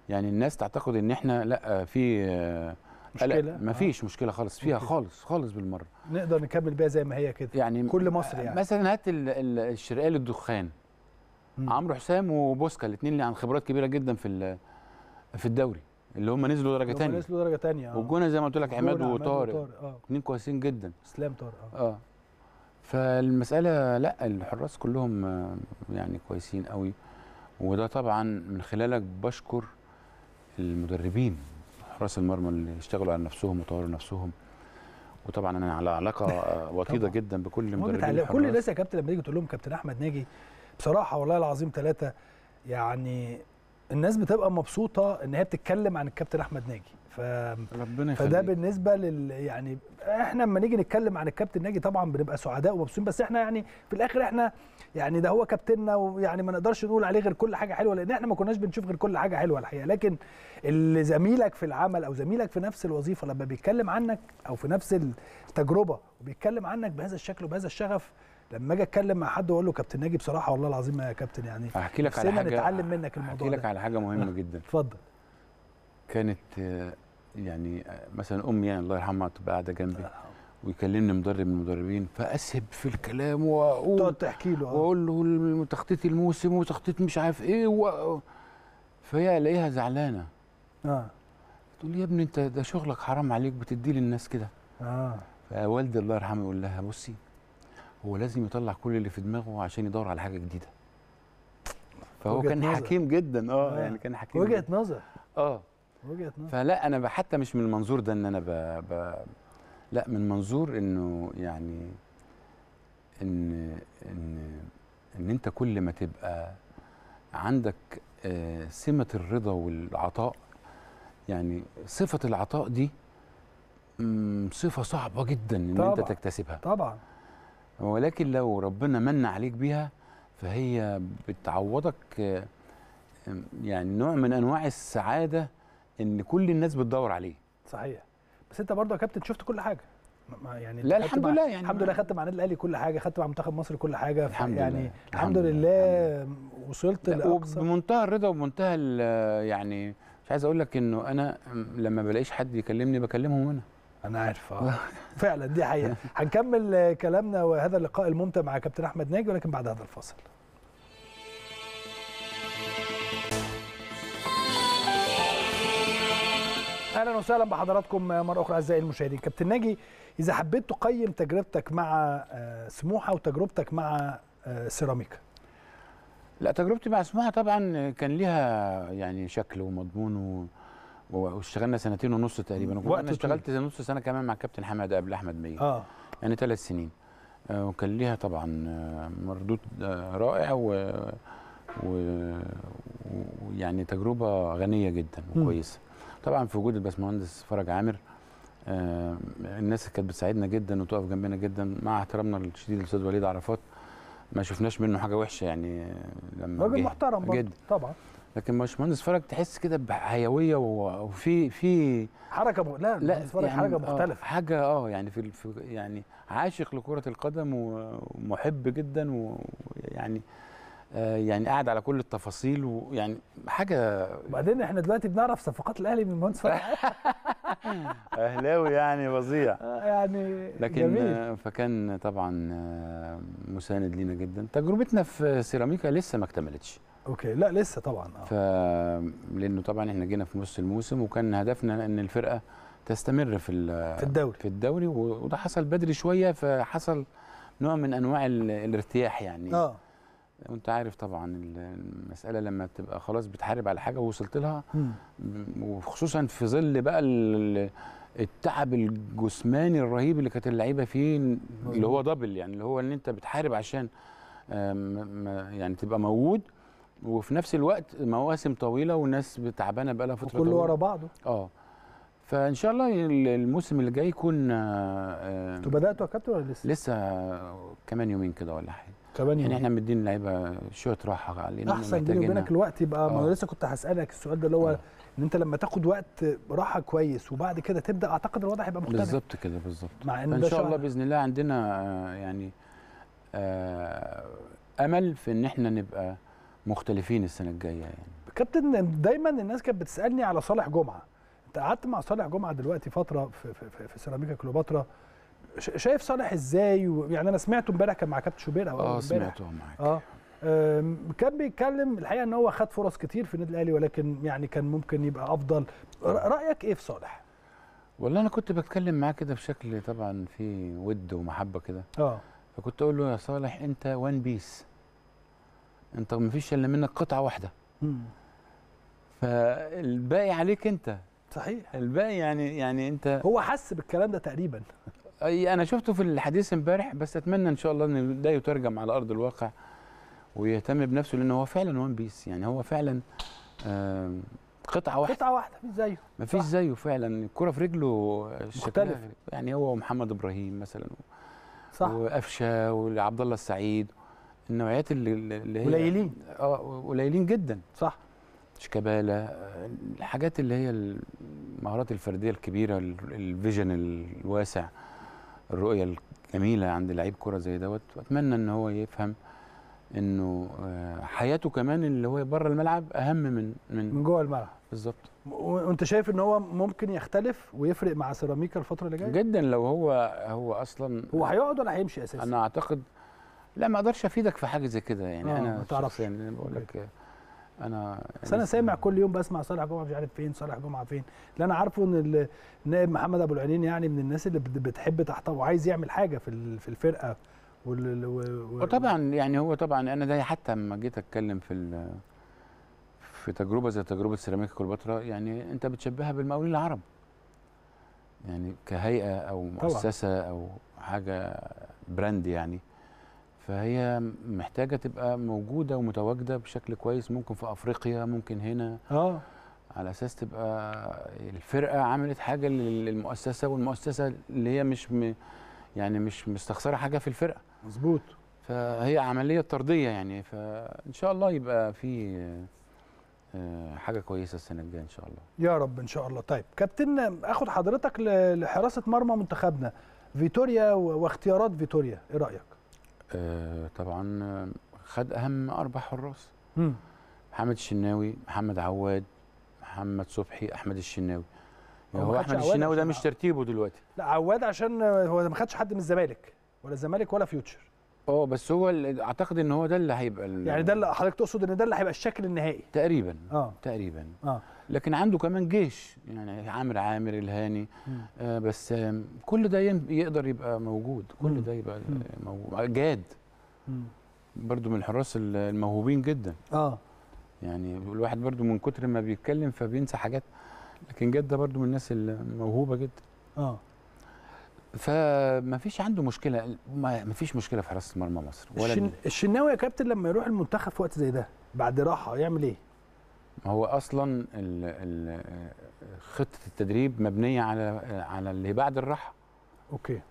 يعني الناس تعتقد ان احنا لا في آه، مشكله ما فيش آه. مشكله خالص فيها خالص خالص بالمره نقدر نكمل بيها زي ما هي كده يعني كل مصر يعني مثلا هات الشرقيه للدخان عمرو حسام وبوسكا الاثنين اللي عن خبرات كبيره جدا في في الدوري اللي هم نزلوا درجه ثانيه نزلوا درجه ثانيه اه والجونه زي ما قلت لك عماد وطارق اثنين آه. كويسين جدا اسلام طارق آه. اه, فالمساله لا الحراس كلهم آه، يعني كويسين قوي وده طبعا من خلالك بشكر المدربين حراس المرمى اللي اشتغلوا على نفسهم وطوروا نفسهم وطبعا انا على علاقه [LAUGHS] وطيده جدا بكل مدربين كل الناس يا كابتن لما تيجي تقول لهم كابتن احمد ناجي بصراحه والله العظيم ثلاثه يعني الناس بتبقى مبسوطه ان هي بتتكلم عن الكابتن احمد ناجي ف... ربنا يخليك فده بالنسبه لل يعني احنا لما نيجي نتكلم عن الكابتن ناجي طبعا بنبقى سعداء ومبسوطين بس احنا يعني في الاخر احنا يعني ده هو كابتننا ويعني ما نقدرش نقول عليه غير كل حاجه حلوه لان احنا ما كناش بنشوف غير كل حاجه حلوه الحقيقه لكن اللي زميلك في العمل او زميلك في نفس الوظيفه لما بيتكلم عنك او في نفس التجربه وبيتكلم عنك بهذا الشكل وبهذا الشغف لما اجي اتكلم مع حد واقول له كابتن ناجي بصراحه والله العظيم يا كابتن يعني احكي لك على حاجه نتعلم منك الموضوع احكي لك على حاجه مهمه [LAUGHS] جدا اتفضل كانت آه، يعني آه، مثلا امي يعني الله يرحمها تبقى قاعده جنبي آه. ويكلمني مدرب من المدربين فاسهب في الكلام واقول تقعد تحكي له واقول له تخطيط الموسم وتخطيط مش عارف ايه و... فهي الاقيها زعلانه اه تقول لي يا ابني انت ده شغلك حرام عليك بتدي للناس كده اه فوالدي الله يرحمه يقول لها بصي هو لازم يطلع كل اللي في دماغه عشان يدور على حاجه جديده فهو كان نظر. حكيم جدا اه, آه. يعني كان حكيم وجهه نظر اه وجهه نظر فلا انا حتى مش من المنظور ده ان انا ب... ب... لا من منظور انه يعني ان ان ان انت كل ما تبقى عندك آه، سمه الرضا والعطاء يعني صفه العطاء دي صفه صعبه جدا ان طبعًا. انت تكتسبها طبعا ولكن لو ربنا من عليك بيها فهي بتعوضك يعني نوع من انواع السعاده ان كل الناس بتدور عليه صحيح بس انت برضه يا كابتن شفت كل حاجه ما يعني لا الحمد لله يعني الحمد لله خدت مع النادي الاهلي كل حاجه خدت مع منتخب مصر كل حاجه الحمد يعني لله. الحمد لله, لله وصلت لاقصى بمنتهى الرضا وبمنتهى يعني مش عايز اقول لك انه انا لما بلاقيش حد يكلمني بكلمهم انا انا عارف اه [LAUGHS] فعلا دي حقيقه [LAUGHS] هنكمل كلامنا وهذا اللقاء الممتع مع كابتن احمد ناجي ولكن بعد هذا الفاصل اهلا وسهلا بحضراتكم مره اخرى اعزائي المشاهدين كابتن ناجي اذا حبيت تقيم تجربتك مع آه، سموحه وتجربتك مع آه، سيراميكا لا تجربتي مع سموحه طبعا كان ليها يعني شكل ومضمون و... واشتغلنا سنتين ونص تقريبا وقت اشتغلت نص سنه كمان مع كابتن حماد قبل احمد مية اه يعني ثلاث سنين آه، وكان ليها طبعا آه، مردود آه، رائع و ويعني تجربه غنيه جدا وكويسه طبعا في وجود الباشمهندس فرج عامر الناس كانت بتساعدنا جدا وتقف جنبنا جدا مع احترامنا الشديد للاستاذ وليد عرفات ما شفناش منه حاجه وحشه يعني لما راجل محترم جدا طبعا لكن باشمهندس فرج تحس كده بحيويه وفي في حركه م... لا لا فرج يعني حركه آه، مختلفه حاجه اه يعني في, يعني عاشق لكره القدم ومحب جدا ويعني آه يعني قاعد على كل التفاصيل ويعني حاجه وبعدين احنا دلوقتي بنعرف صفقات الاهلي من مهندس فرج [LAUGHS] اهلاوي يعني فظيع يعني لكن جميل. فكان طبعا مساند لينا جدا تجربتنا في سيراميكا لسه ما اكتملتش اوكي لا لسه طبعا آه. ف لانه طبعا احنا جينا في نص الموسم وكان هدفنا ان الفرقه تستمر في في الدوري في الدوري وده حصل بدري شويه فحصل نوع من انواع الارتياح يعني اه وانت عارف طبعا المساله لما بتبقى خلاص بتحارب على حاجه ووصلت لها وخصوصا في ظل بقى التعب الجسماني الرهيب اللي كانت اللعيبه فيه اللي هو دبل يعني اللي هو ان انت بتحارب عشان آه، يعني تبقى موجود وفي نفس الوقت مواسم طويله والناس تعبانه بقى لها فتره كله ورا بعضه اه فان شاء الله الموسم اللي جاي يكون آه، آه، انتوا بداتوا يا كابتن ولا لسه؟ لسه كمان يومين كده ولا حاجه كمان يعني يومين يعني احنا مدين اللعيبه شويه راحه علينا احسن بيني وبينك الوقت يبقى ما انا آه. لسه كنت هسالك السؤال ده اللي هو ان انت لما تاخد وقت راحه كويس وبعد كده تبدا اعتقد الوضع هيبقى مختلف بالظبط كده بالظبط مع ان ان شاء الله باذن الله عندنا يعني امل في ان احنا نبقى مختلفين السنه الجايه يعني كابتن دايما الناس كانت بتسالني على صالح جمعه انت قعدت مع صالح جمعه دلوقتي فتره في, في, في سيراميكا كليوباترا شايف صالح ازاي يعني انا سمعته امبارح كان مع كابتن شوبير او اه سمعته معاك اه كان بيتكلم الحقيقه ان هو خد فرص كتير في النادي الاهلي ولكن يعني كان ممكن يبقى افضل آه. رايك ايه في صالح والله انا كنت بتكلم معاه كده بشكل طبعا في ود ومحبه كده اه فكنت اقول له يا صالح انت وان بيس انت ما فيش الا منك قطعه واحده فالباقي عليك انت صحيح الباقي يعني يعني انت هو حس بالكلام ده تقريبا اي انا شفته في الحديث امبارح بس اتمنى ان شاء الله ان ده يترجم على ارض الواقع ويهتم بنفسه لان هو فعلا وان بيس يعني هو فعلا قطعه واحده قطعه واحده مفيش زيه مفيش زيه فعلا الكره في رجله مختلف يعني هو ومحمد ابراهيم مثلا صح وقفشه وعبد الله السعيد النوعيات اللي, اللي هي قليلين اه قليلين جدا صح شيكابالا الحاجات اللي هي المهارات الفرديه الكبيره الفيجن الواسع الرؤيه الجميله عند لعيب كره زي دوت واتمنى ان هو يفهم انه آه، حياته كمان اللي هو بره الملعب اهم من من من جوه الملعب بالظبط وانت شايف ان هو ممكن يختلف ويفرق مع سيراميكا الفتره اللي جايه جدا لو هو هو اصلا هو هيقعد ولا هيمشي اساسا انا اعتقد لا ما اقدرش افيدك في حاجه زي كده يعني آه، انا ما تعرفش يعني بقول لك انا بس انا سامع كل يوم بسمع صالح جمعه مش عارف فين صالح جمعه فين اللي انا عارفه ان النائب محمد ابو العينين يعني من الناس اللي بتحب تحتوي وعايز يعمل حاجه في في الفرقه وال وطبعا يعني هو طبعا انا ده حتى لما جيت اتكلم في في تجربه زي تجربه سيراميكا كليوباترا يعني انت بتشبهها بالمقاولين العرب يعني كهيئه او مؤسسه طبعا. او حاجه براند يعني فهي محتاجه تبقى موجوده ومتواجده بشكل كويس ممكن في افريقيا ممكن هنا اه على اساس تبقى الفرقه عملت حاجه للمؤسسه والمؤسسه اللي هي مش م... يعني مش مستخسره حاجه في الفرقه مظبوط فهي عمليه طرديه يعني فان شاء الله يبقى في آه، حاجه كويسه السنه الجايه ان شاء الله يا رب ان شاء الله طيب كابتن اخد حضرتك لحراسه مرمى منتخبنا فيتوريا واختيارات فيتوريا ايه رايك آه، طبعا آه، خد اهم اربع حراس محمد الشناوي محمد عواد محمد صبحي احمد الشناوي هو احمد الشناوي ده مش ترتيبه دلوقتي لا عواد عشان هو ما خدش حد من الزمالك ولا الزمالك ولا فيوتشر اه بس هو اعتقد ان هو ده اللي هيبقى يعني ده اللي حضرتك تقصد ان ده اللي هيبقى الشكل النهائي تقريبا اه تقريبا اه لكن عنده كمان جيش يعني عامر عامر الهاني آه بس آه كل ده يقدر يبقى موجود كل مم. ده يبقى موجود آه، جاد برضو من الحراس الموهوبين جدا اه يعني الواحد برضو من كتر ما بيتكلم فبينسى حاجات لكن جد ده برضو من الناس الموهوبه جدا اه فما فيش عنده مشكله ما فيش مشكله في حراسه مرمى مصر ولا الشن... الشناوي يا كابتن لما يروح المنتخب في وقت زي ده بعد راحه يعمل ايه؟ هو اصلا ال... ال... خطه التدريب مبنيه على على اللي بعد الراحه اوكي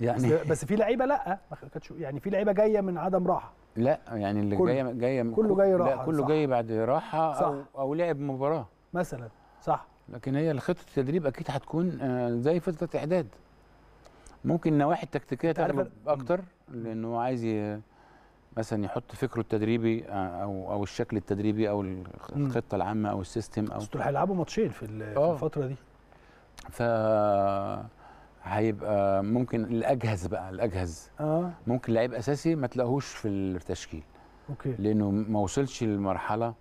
يعني بس, بس في لعيبه لا ما يعني في لعيبه جايه من عدم راحه لا يعني اللي كل... جايه جايه كله جاي راحه لا كله صح. جاي بعد راحه صح. او او لعب مباراه مثلا صح لكن هي خطه التدريب اكيد هتكون آه، زي فتره اعداد ممكن نواحي التكتيكيه تعلم اكتر لانه عايز ي... مثلا يحط فكره التدريبي آه، او او الشكل التدريبي او الخطه العامه او السيستم او دول هيلعبوا ماتشين في آه. الفتره دي ف هيبقى ممكن الاجهز بقى الاجهز اه ممكن لعيب اساسي ما تلاقوهوش في التشكيل اوكي لانه ما وصلش للمرحله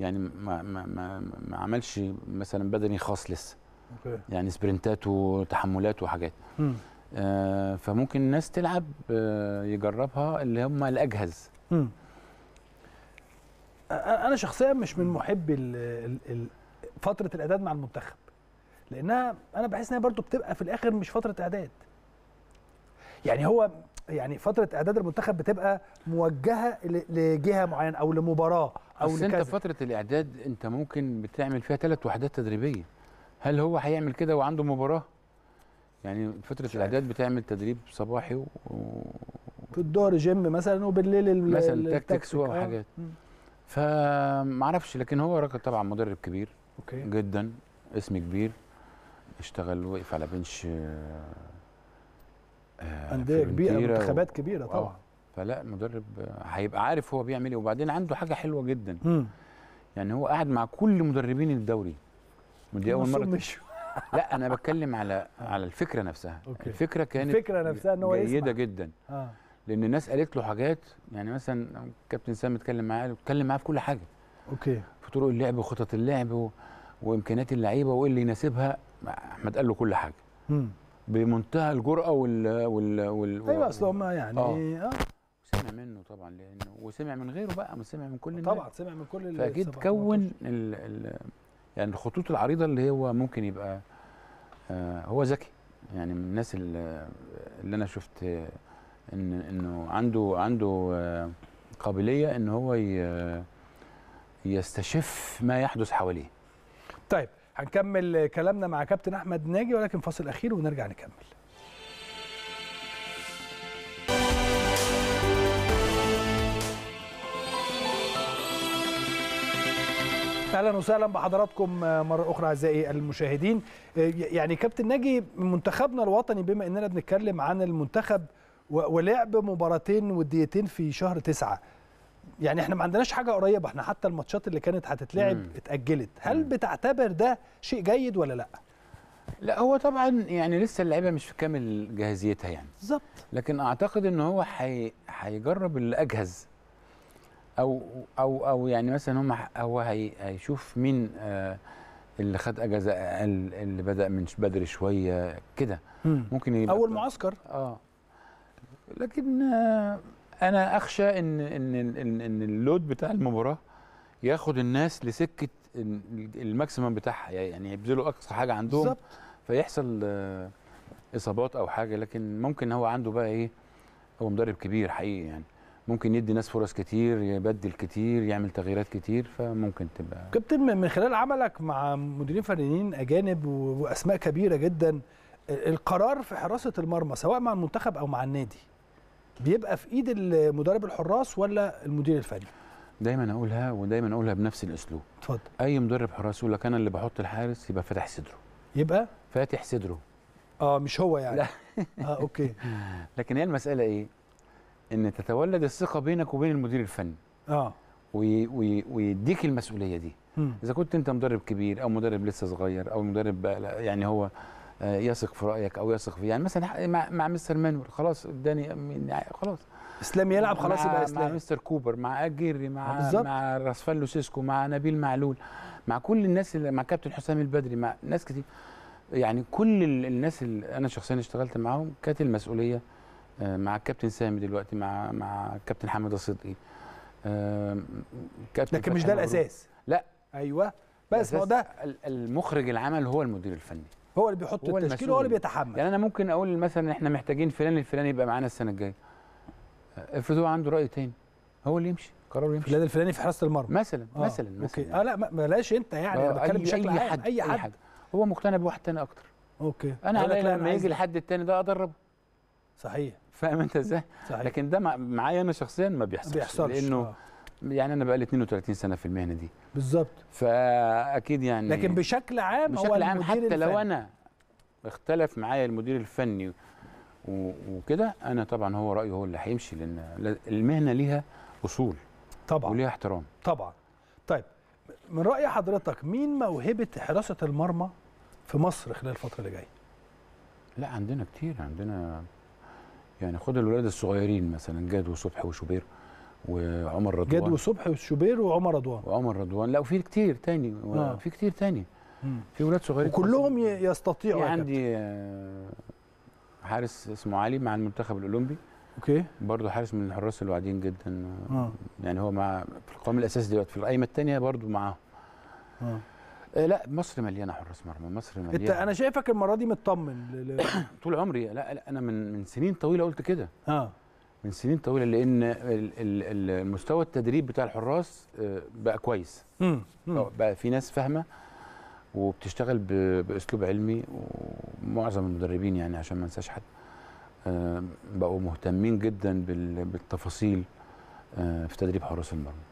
يعني ما ما ما, ما عملش مثلا بدني خاص لسه أوكي. يعني سبرنتات وتحملات وحاجات مم. آه، فممكن الناس تلعب آه، يجربها اللي هم الاجهز م. انا شخصيا مش من محبي فتره الاعداد مع المنتخب لانها انا بحس انها برضو بتبقى في الاخر مش فتره اعداد يعني هو يعني فتره اعداد المنتخب بتبقى موجهه لجهه معينه او لمباراه او بس انت فتره الاعداد انت ممكن بتعمل فيها ثلاث وحدات تدريبيه هل هو هيعمل كده وعنده مباراه يعني فتره الاعداد بتعمل تدريب صباحي و... في الظهر جيم مثلا وبالليل ال... مثلا تاكتكس وحاجات فمعرفش لكن هو راجل طبعا مدرب كبير أوكي. جدا اسم كبير اشتغل وقف على بنش آه، آه، انديه كبيره منتخبات كبيره طبعا فلا مدرب هيبقى عارف هو بيعمل ايه وبعدين عنده حاجه حلوه جدا م. يعني هو قاعد مع كل مدربين الدوري ودي اول مره لا انا بتكلم على على الفكره نفسها أوكي. الفكره كانت الفكره نفسها ان هو جيده جدا آه. لان الناس قالت له حاجات يعني مثلا كابتن سام اتكلم معاه اتكلم معاه في كل حاجه اوكي في طرق اللعب وخطط اللعب و... وامكانيات اللعيبه وايه اللي يناسبها احمد قال له كل حاجه مم. بمنتهى الجرأه وال وال وال ايوه اصل هم يعني اه, آه. سمع منه طبعا لانه وسمع من غيره بقى ما سمع من كل الناس طبعا سمع من كل فاكيد كون ال... ال... يعني الخطوط العريضه اللي هو ممكن يبقى آه، هو ذكي يعني من الناس اللي, انا شفت ان انه عنده عنده آه، قابليه ان هو يستشف ما يحدث حواليه طيب هنكمل كلامنا مع كابتن احمد ناجي ولكن فاصل اخير ونرجع نكمل اهلا وسهلا بحضراتكم آه، مره اخرى اعزائي المشاهدين آه، يعني كابتن ناجي منتخبنا الوطني بما اننا بنتكلم عن المنتخب ولعب مباراتين وديتين في شهر تسعة يعني احنا ما عندناش حاجه قريبه احنا حتى الماتشات اللي كانت هتتلعب اتاجلت هل بتعتبر ده شيء جيد ولا لا لا هو طبعا يعني لسه اللعيبه مش في كامل جاهزيتها يعني بالظبط لكن اعتقد ان هو هيجرب حي... اللي اجهز او او او يعني مثلا هم هو هيشوف مين آه، اللي خد اجازه اقل اللي بدا من بدري شويه كده ممكن يبقى اول معسكر اه لكن آه، انا اخشى ان ان ان, إن اللود بتاع المباراه ياخد الناس لسكه الماكسيمم بتاعها يعني يبذلوا اقصى حاجه عندهم بالظبط فيحصل آه، اصابات او حاجه لكن ممكن هو عنده بقى ايه هو مدرب كبير حقيقي يعني ممكن يدي ناس فرص كتير يبدل كتير يعمل تغييرات كتير فممكن تبقى كابتن من خلال عملك مع مديرين فنيين اجانب واسماء كبيره جدا القرار في حراسه المرمى سواء مع المنتخب او مع النادي بيبقى في ايد مدرب الحراس ولا المدير الفني دايما اقولها ودايما اقولها بنفس الاسلوب اتفضل اي مدرب حراس يقول لك انا اللي بحط الحارس يبقى فاتح صدره يبقى فاتح صدره اه مش هو يعني لا اه اوكي [LAUGHS] لكن هي المساله ايه ان تتولد الثقه بينك وبين المدير الفني اه وي وي ويديك المسؤوليه دي م. اذا كنت انت مدرب كبير او مدرب لسه صغير او مدرب يعني هو آه، يثق في رايك او يثق في يعني مثلا مع مع مستر مانويل خلاص اداني خلاص اسلام يلعب خلاص يبقى اسلام مع مستر كوبر مع اجيري مع آه، بالزبط. مع راسفال لوسيسكو مع نبيل معلول مع كل الناس اللي مع كابتن حسام البدري مع ناس كتير يعني كل الناس اللي انا شخصيا اشتغلت معاهم كانت المسؤوليه آه، مع الكابتن سامي دلوقتي مع مع الكابتن حمد الصدقي آه، كابتن لكن مش ده الاساس لا ايوه بس هو ده المخرج العمل هو المدير الفني هو اللي بيحط هو التشكيل هو اللي بيتحمل يعني انا ممكن اقول مثلا احنا محتاجين فلان الفلاني يبقى معانا السنه الجايه آه، افرض هو عنده راي تاني هو اللي يمشي قرار يمشي فلان الفلاني في حراسه المرمى مثلا آه. مثلا مثلا أوكي. يعني. اه لا بلاش انت يعني انا بتكلم بشكل عام حد. اي حد. حد هو مقتنع بواحد تاني اكتر اوكي انا لما يجي الحد التاني ده ادربه صحيح فاهم انت ازاي؟ لكن ده معايا انا شخصيا ما بيحصلش ما بيحصلش لانه آه. يعني انا بقالي 32 سنه في المهنه دي بالظبط فاكيد يعني لكن بشكل عام بشكل هو عام حتى الفني. لو انا اختلف معايا المدير الفني وكده انا طبعا هو رايه هو اللي هيمشي لان المهنه ليها اصول طبعا وليها احترام طبعا طيب من راي حضرتك مين موهبه حراسه المرمى في مصر خلال الفتره اللي جايه لا عندنا كتير عندنا يعني خد الولاد الصغيرين مثلا جاد وصبحي وشوبير وعمر رضوان جاد وصبحي وشوبير وعمر رضوان وعمر رضوان لا وفي كتير تاني آه. في كتير تاني في ولاد صغيرين وكلهم يستطيعوا عندي آه، حارس اسمه علي مع المنتخب الاولمبي اوكي برضه حارس من الحراس الواعدين جدا آه. يعني هو مع في القوام الاساسي دلوقتي في القايمه الثانيه برضه معاهم آه. آه، لا مصر مليانه حراس مرمى مصر مليانه انت انا شايفك المره دي مطمن [COUGHS] طول عمري لا, لا انا من من سنين طويله قلت كده اه من سنين طويله لان المستوى التدريب بتاع الحراس آه، بقى كويس مم. مم. بقى في ناس فاهمه وبتشتغل باسلوب علمي ومعظم المدربين يعني عشان ما انساش حد آه، بقوا مهتمين جدا بالتفاصيل في تدريب حراس المرمى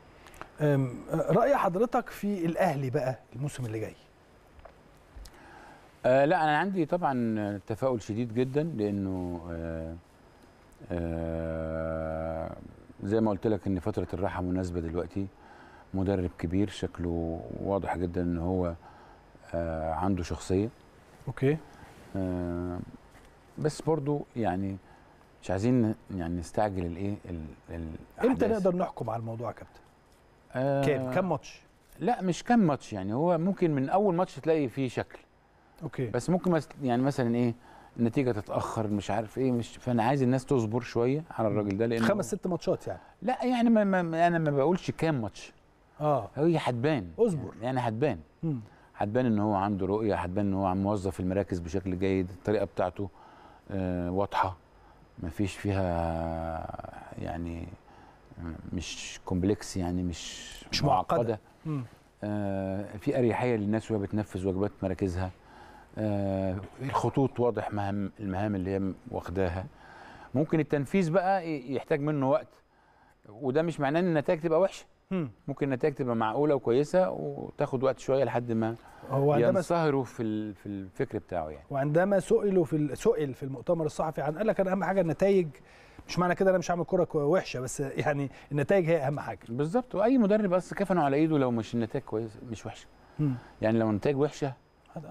راي حضرتك في الاهلي بقى الموسم اللي جاي آه لا انا عندي طبعا تفاؤل شديد جدا لانه آه آه زي ما قلت لك ان فتره الراحه مناسبه دلوقتي مدرب كبير شكله واضح جدا ان هو آه عنده شخصيه اوكي آه بس برضو يعني مش عايزين يعني نستعجل الايه امتى نقدر نحكم على الموضوع يا كابتن كام آه، كام ماتش لا مش كام ماتش يعني هو ممكن من اول ماتش تلاقي فيه شكل اوكي بس ممكن مس... يعني مثلا ايه النتيجه تتاخر مش عارف ايه مش فانا عايز الناس تصبر شويه على الراجل ده لان خمس ست ماتشات يعني لا يعني ما ما انا ما بقولش كام ماتش اه هي هتبان اصبر يعني هتبان هتبان ان هو عنده رؤيه هتبان ان هو موظف المراكز بشكل جيد الطريقه بتاعته آه واضحه ما فيش فيها يعني مش كومبلكس يعني مش مش معقده, معقدة. آه في اريحيه للناس وهي بتنفذ واجبات مراكزها آه الخطوط واضح مهام المهام اللي هي واخداها ممكن التنفيذ بقى يحتاج منه وقت وده مش معناه ان النتائج تبقى وحشه ممكن النتائج تبقى معقوله وكويسه وتاخد وقت شويه لحد ما هو ينصهروا في في الفكر بتاعه يعني وعندما سئلوا في سئل في المؤتمر الصحفي عن قال لك انا اهم حاجه النتائج مش معنى كده انا مش هعمل كره وحشه بس يعني النتائج هي اهم حاجه بالظبط واي مدرب بس كفنه على ايده لو مش النتائج كويسه مش وحشه مم. يعني لو النتائج وحشه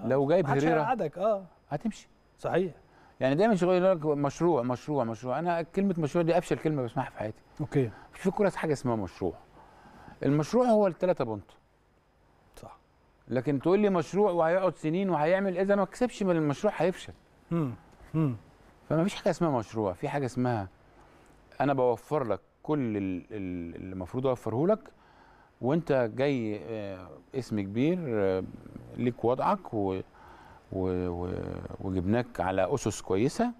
لو جايب هريرة هتساعدك اه هتمشي صحيح يعني دايما شغل يقول لك مشروع مشروع مشروع انا كلمه مشروع دي افشل كلمه بسمعها في حياتي اوكي مش في كوره حاجه اسمها مشروع المشروع هو الثلاثه بونت صح لكن تقول لي مشروع وهيقعد سنين وهيعمل إيه؟ اذا ما كسبش من المشروع هيفشل امم فما فيش حاجه اسمها مشروع في حاجه اسمها انا بوفر لك كل اللي المفروض اوفره لك وانت جاي آه، اسم كبير آه، ليك وضعك و و وجبناك على اسس كويسه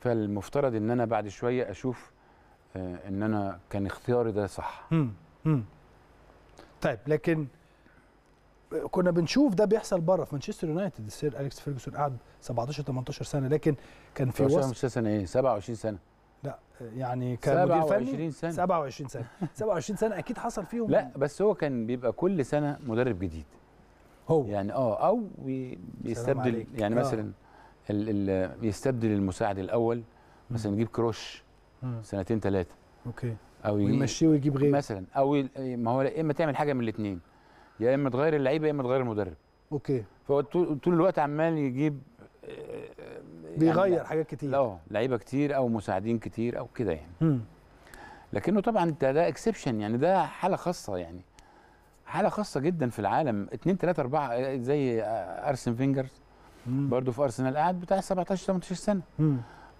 فالمفترض ان انا بعد شويه اشوف آه، ان انا كان اختياري ده صح امم طيب لكن كنا بنشوف ده بيحصل بره في مانشستر يونايتد السير اليكس فيرجسون قعد 17 18 سنه لكن كان في وسط سنه ايه 27 سنه لا يعني مدير فني 27 سنه 27 سنه 27 [LAUGHS] سنه اكيد حصل فيهم لا يعني. بس هو كان بيبقى كل سنه مدرب جديد هو يعني اه او بيستبدل يعني آه. مثلا ال ال بيستبدل المساعد الاول مثلا يجيب كروش آه. سنتين ثلاثه اوكي او يمشيه ويجيب غيره مثلا او ما هو يا اما تعمل حاجه من الاثنين يا اما تغير اللعيبه يا اما تغير المدرب اوكي فهو طول الوقت عمال يجيب آه، آه، آه، بيغير يعني حاجات كتير اه لعيبه كتير او مساعدين كتير او كده يعني مم. لكنه طبعا ده, ده اكسبشن يعني ده حاله خاصه يعني حاله خاصه جدا في العالم 2 3 4 زي ارسن فينجر برضه في ارسنال قاعد بتاع 17 18 سنه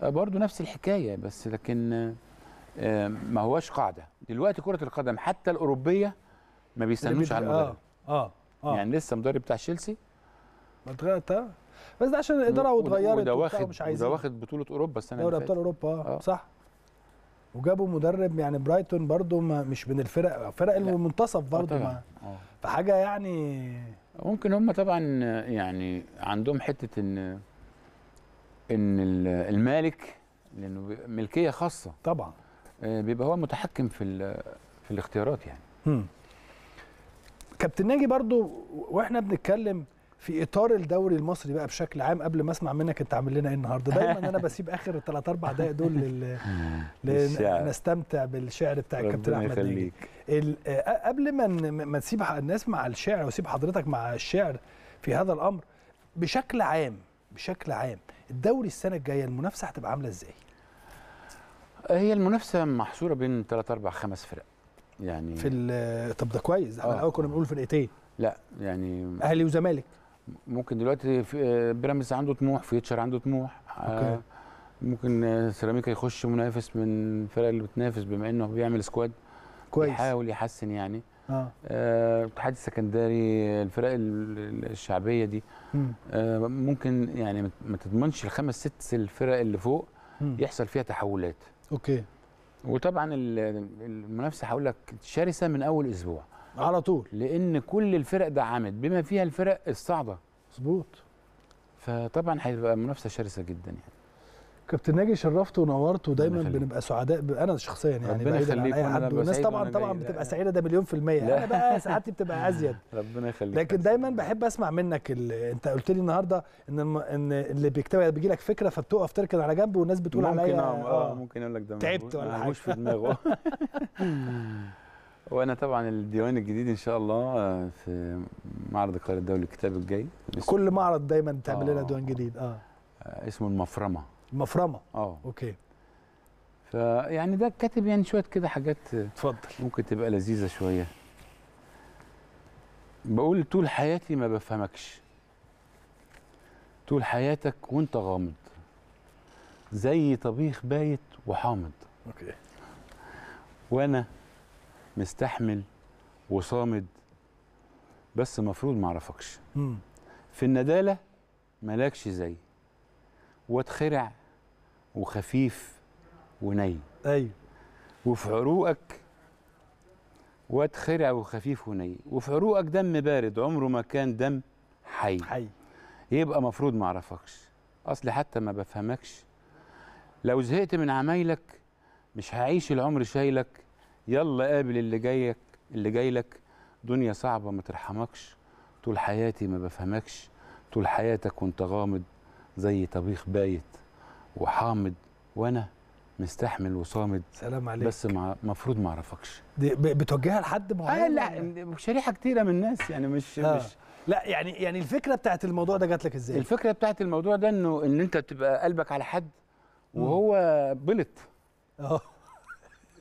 برضه نفس الحكايه بس لكن ما هواش قاعده دلوقتي كره القدم حتى الاوروبيه ما بيستنوش على المدرب آه. اه اه يعني لسه مدرب بتاع تشيلسي ما بس ده عشان الاداره واتغيرت وبتاع مش عايزين وده واخد بطوله اوروبا السنه اللي فاتت ابطال اوروبا آه. صح وجابوا مدرب يعني برايتون برضو ما مش من الفرق فرق المنتصف آه، برضو ما آه. فحاجه يعني ممكن هم طبعا يعني عندهم حته ان ان المالك لانه ملكيه خاصه طبعا آه، بيبقى هو متحكم في في الاختيارات يعني كابتن ناجي برضو واحنا بنتكلم في اطار الدوري المصري بقى بشكل عام قبل ما اسمع منك انت عامل لنا ايه النهارده [LAUGHS] دايما انا بسيب اخر الثلاث اربع دقائق دول لل... [LAUGHS] نستمتع بالشعر بتاع الكابتن احمد نجم ال... آه، آه، قبل ما ما تسيب الناس مع الشعر وسيب حضرتك مع الشعر في هذا الامر بشكل عام بشكل عام الدوري السنه الجايه المنافسه هتبقى عامله ازاي هي المنافسه محصوره بين ثلاث اربع خمس فرق يعني في طب ده كويس احنا آه. الاول كنا بنقول فرقتين لا يعني اهلي وزمالك ممكن دلوقتي آه، بيراميدز عنده طموح فيوتشر عنده طموح آه، أوكي. ممكن آه، سيراميكا يخش منافس من الفرق اللي بتنافس بما انه بيعمل سكواد كويس يحاول يحسن يعني اه الاتحاد السكندري الفرق الشعبيه دي ممكن يعني ما تضمنش الخمس ست الفرق اللي فوق مم. يحصل فيها تحولات اوكي وطبعا المنافسه هقول لك شرسه من اول اسبوع على طول لان كل الفرق دعمت بما فيها الفرق الصعبه مظبوط فطبعا هيبقى منافسه شرسه جدا يعني كابتن ناجي شرفت ونورت ودايما بنبقى سعداء انا شخصيا يعني ربنا يخليك اي حد والناس طبعا طبعا بتبقى سعيده ده مليون في الميه لا. انا بقى سعادتي بتبقى ازيد [LAUGHS] ربنا يخليك لكن دايما بحب اسمع منك اللي انت قلت لي النهارده ان ان اللي بيكتب بيجي لك فكره فبتقف تركن على جنب والناس بتقول عليا ممكن آه،, اه ممكن اقول لك ده تعبت ولا حاجه مش في دماغه [LAUGHS] وانا طبعا الديوان الجديد ان شاء الله آه، في معرض القاهره الدولي للكتاب الجاي كل معرض دايما تعمل لنا آه. ديوان جديد آه. اه اسمه المفرمه المفرمه اه اوكي فيعني ده كاتب يعني شويه كده حاجات اتفضل ممكن تبقى لذيذه شويه بقول طول حياتي ما بفهمكش طول حياتك وانت غامض زي طبيخ بايت وحامض اوكي وانا مستحمل وصامد بس مفروض ما اعرفكش في النداله مالكش زي واتخرع وخفيف وني ايوه وفي عروقك واتخرع وخفيف وني وفي عروقك دم بارد عمره ما كان دم حي حي يبقى مفروض ما اعرفكش اصل حتى ما بفهمكش لو زهقت من عمايلك مش هعيش العمر شايلك يلا قابل اللي جايك اللي جاي لك دنيا صعبه ما ترحمكش طول حياتي ما بفهمكش طول حياتك وانت غامض زي طبيخ بايت وحامض وانا مستحمل وصامد سلام عليك بس مع مفروض ما اعرفكش بتوجهها لحد معين آه لا شريحه كتيره من الناس يعني مش آه. مش لا يعني يعني الفكره بتاعت الموضوع ده جات لك ازاي الفكره بتاعت الموضوع ده انه ان انت بتبقى قلبك على حد وهو بلط اه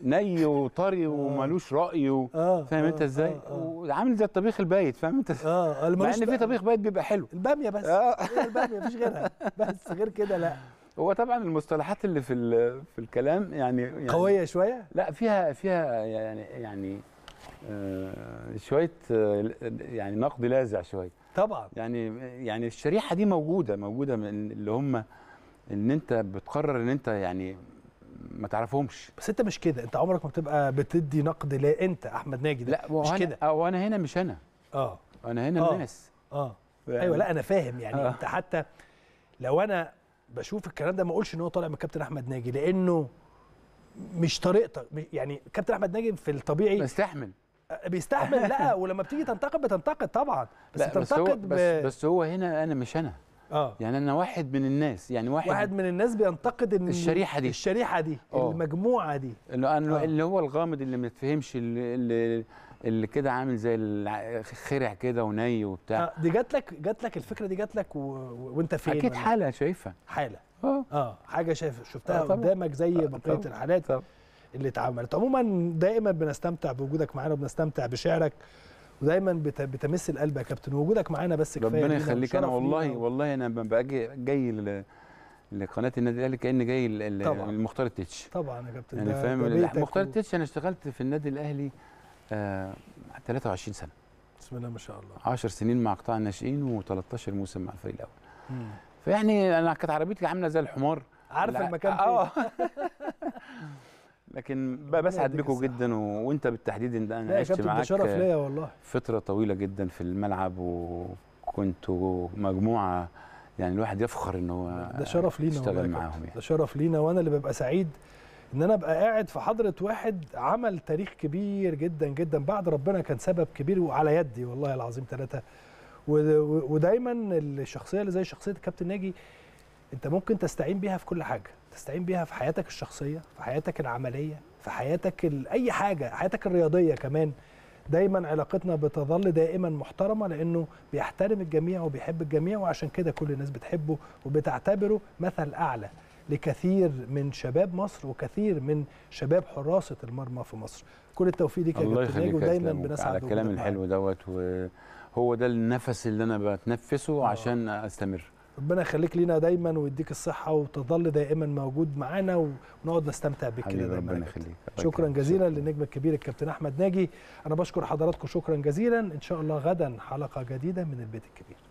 ني وطري آه. ومالوش راي و... آه فاهم انت آه، ازاي؟ آه آه وعامل زي الطبيخ البايت فاهم انت ازاي؟ اه مع ان في طبيخ بايت بيبقى حلو الباميه بس آه [LAUGHS] الباميه مفيش غيرها بس غير كده لا هو طبعا المصطلحات اللي في في الكلام يعني, يعني قويه شويه لا فيها فيها يعني يعني آه شويه آه يعني نقد لاذع شويه طبعا يعني يعني الشريحه دي موجوده موجوده من اللي هم ان انت بتقرر ان انت يعني ما تعرفهمش بس انت مش كده انت عمرك ما بتبقى بتدي نقد لا انت احمد ناجي ده لا مش كده هو انا هنا مش انا اه انا هنا آه. الناس اه يعني ايوه لا انا فاهم يعني آه. انت حتى لو انا بشوف الكلام ده ما اقولش ان هو طالع من كابتن احمد ناجي لانه مش طريقتك يعني كابتن احمد ناجي في الطبيعي بيستحمل آه، بيستحمل لا ولما بتيجي تنتقد بتنتقد طبعا بس تنتقد بس, بس هو هنا انا مش انا آه. يعني انا واحد من الناس يعني واحد واحد من الناس بينتقد ان الشريحه دي الشريحه دي أوه. المجموعه دي اللي, آه. اللي هو الغامض اللي ما تفهمش اللي, اللي اللي كده عامل زي الخرع كده وني وبتاع آه دي جات لك جات لك الفكره دي جات لك و... و... وانت فين اكيد حاله شايفها حاله اه اه حاجه شايف شفتها آه قدامك زي آه بقيه الحالات طبعًا. اللي اتعملت عموما دائما بنستمتع بوجودك معانا وبنستمتع بشعرك ودايما بتمس القلب يا كابتن وجودك معانا بس كفايه ربنا يخليك انا والله والله انا باجي جاي لقناه النادي الاهلي كاني جاي لمختار التتش طبعا يا كابتن انا يعني فاهم مختار التتش انا اشتغلت في النادي الاهلي آه 23 سنه بسم الله ما شاء الله 10 سنين مع قطاع الناشئين و13 موسم مع الفريق الاول فيعني انا كانت عربيتي عامله زي الحمار عارف المكان آه. فين [LAUGHS] [LAUGHS] لكن بسعد بكم جدا و... وانت بالتحديد ان انا عشت معاك شرف ليا والله فتره طويله جدا في الملعب وكنتوا مجموعه يعني الواحد يفخر ان هو ده شرف لينا اشتغل معاهم يعني. ده شرف لينا وانا اللي ببقى سعيد ان انا ابقى قاعد في حضره واحد عمل تاريخ كبير جدا جدا بعد ربنا كان سبب كبير وعلى يدي والله العظيم ثلاثه ودايما الشخصيه اللي زي شخصيه الكابتن ناجي انت ممكن تستعين بيها في كل حاجه تستعين بيها في حياتك الشخصيه في حياتك العمليه في حياتك اي حاجه حياتك الرياضيه كمان دايما علاقتنا بتظل دائما محترمه لانه بيحترم الجميع وبيحب الجميع وعشان كده كل الناس بتحبه وبتعتبره مثل اعلى لكثير من شباب مصر وكثير من شباب حراسه المرمى في مصر كل التوفيق ليك يا كابتن ودايما بنسعد على الكلام الحلو دوت وهو ده النفس اللي انا بتنفسه آه. عشان استمر ربنا يخليك لينا دايما ويديك الصحه وتظل دائما موجود معانا ونقعد نستمتع بك كده دايما ربنا يخليك شكرا جزيلا للنجم الكبير الكابتن احمد ناجي انا بشكر حضراتكم شكرا جزيلا ان شاء الله غدا حلقه جديده من البيت الكبير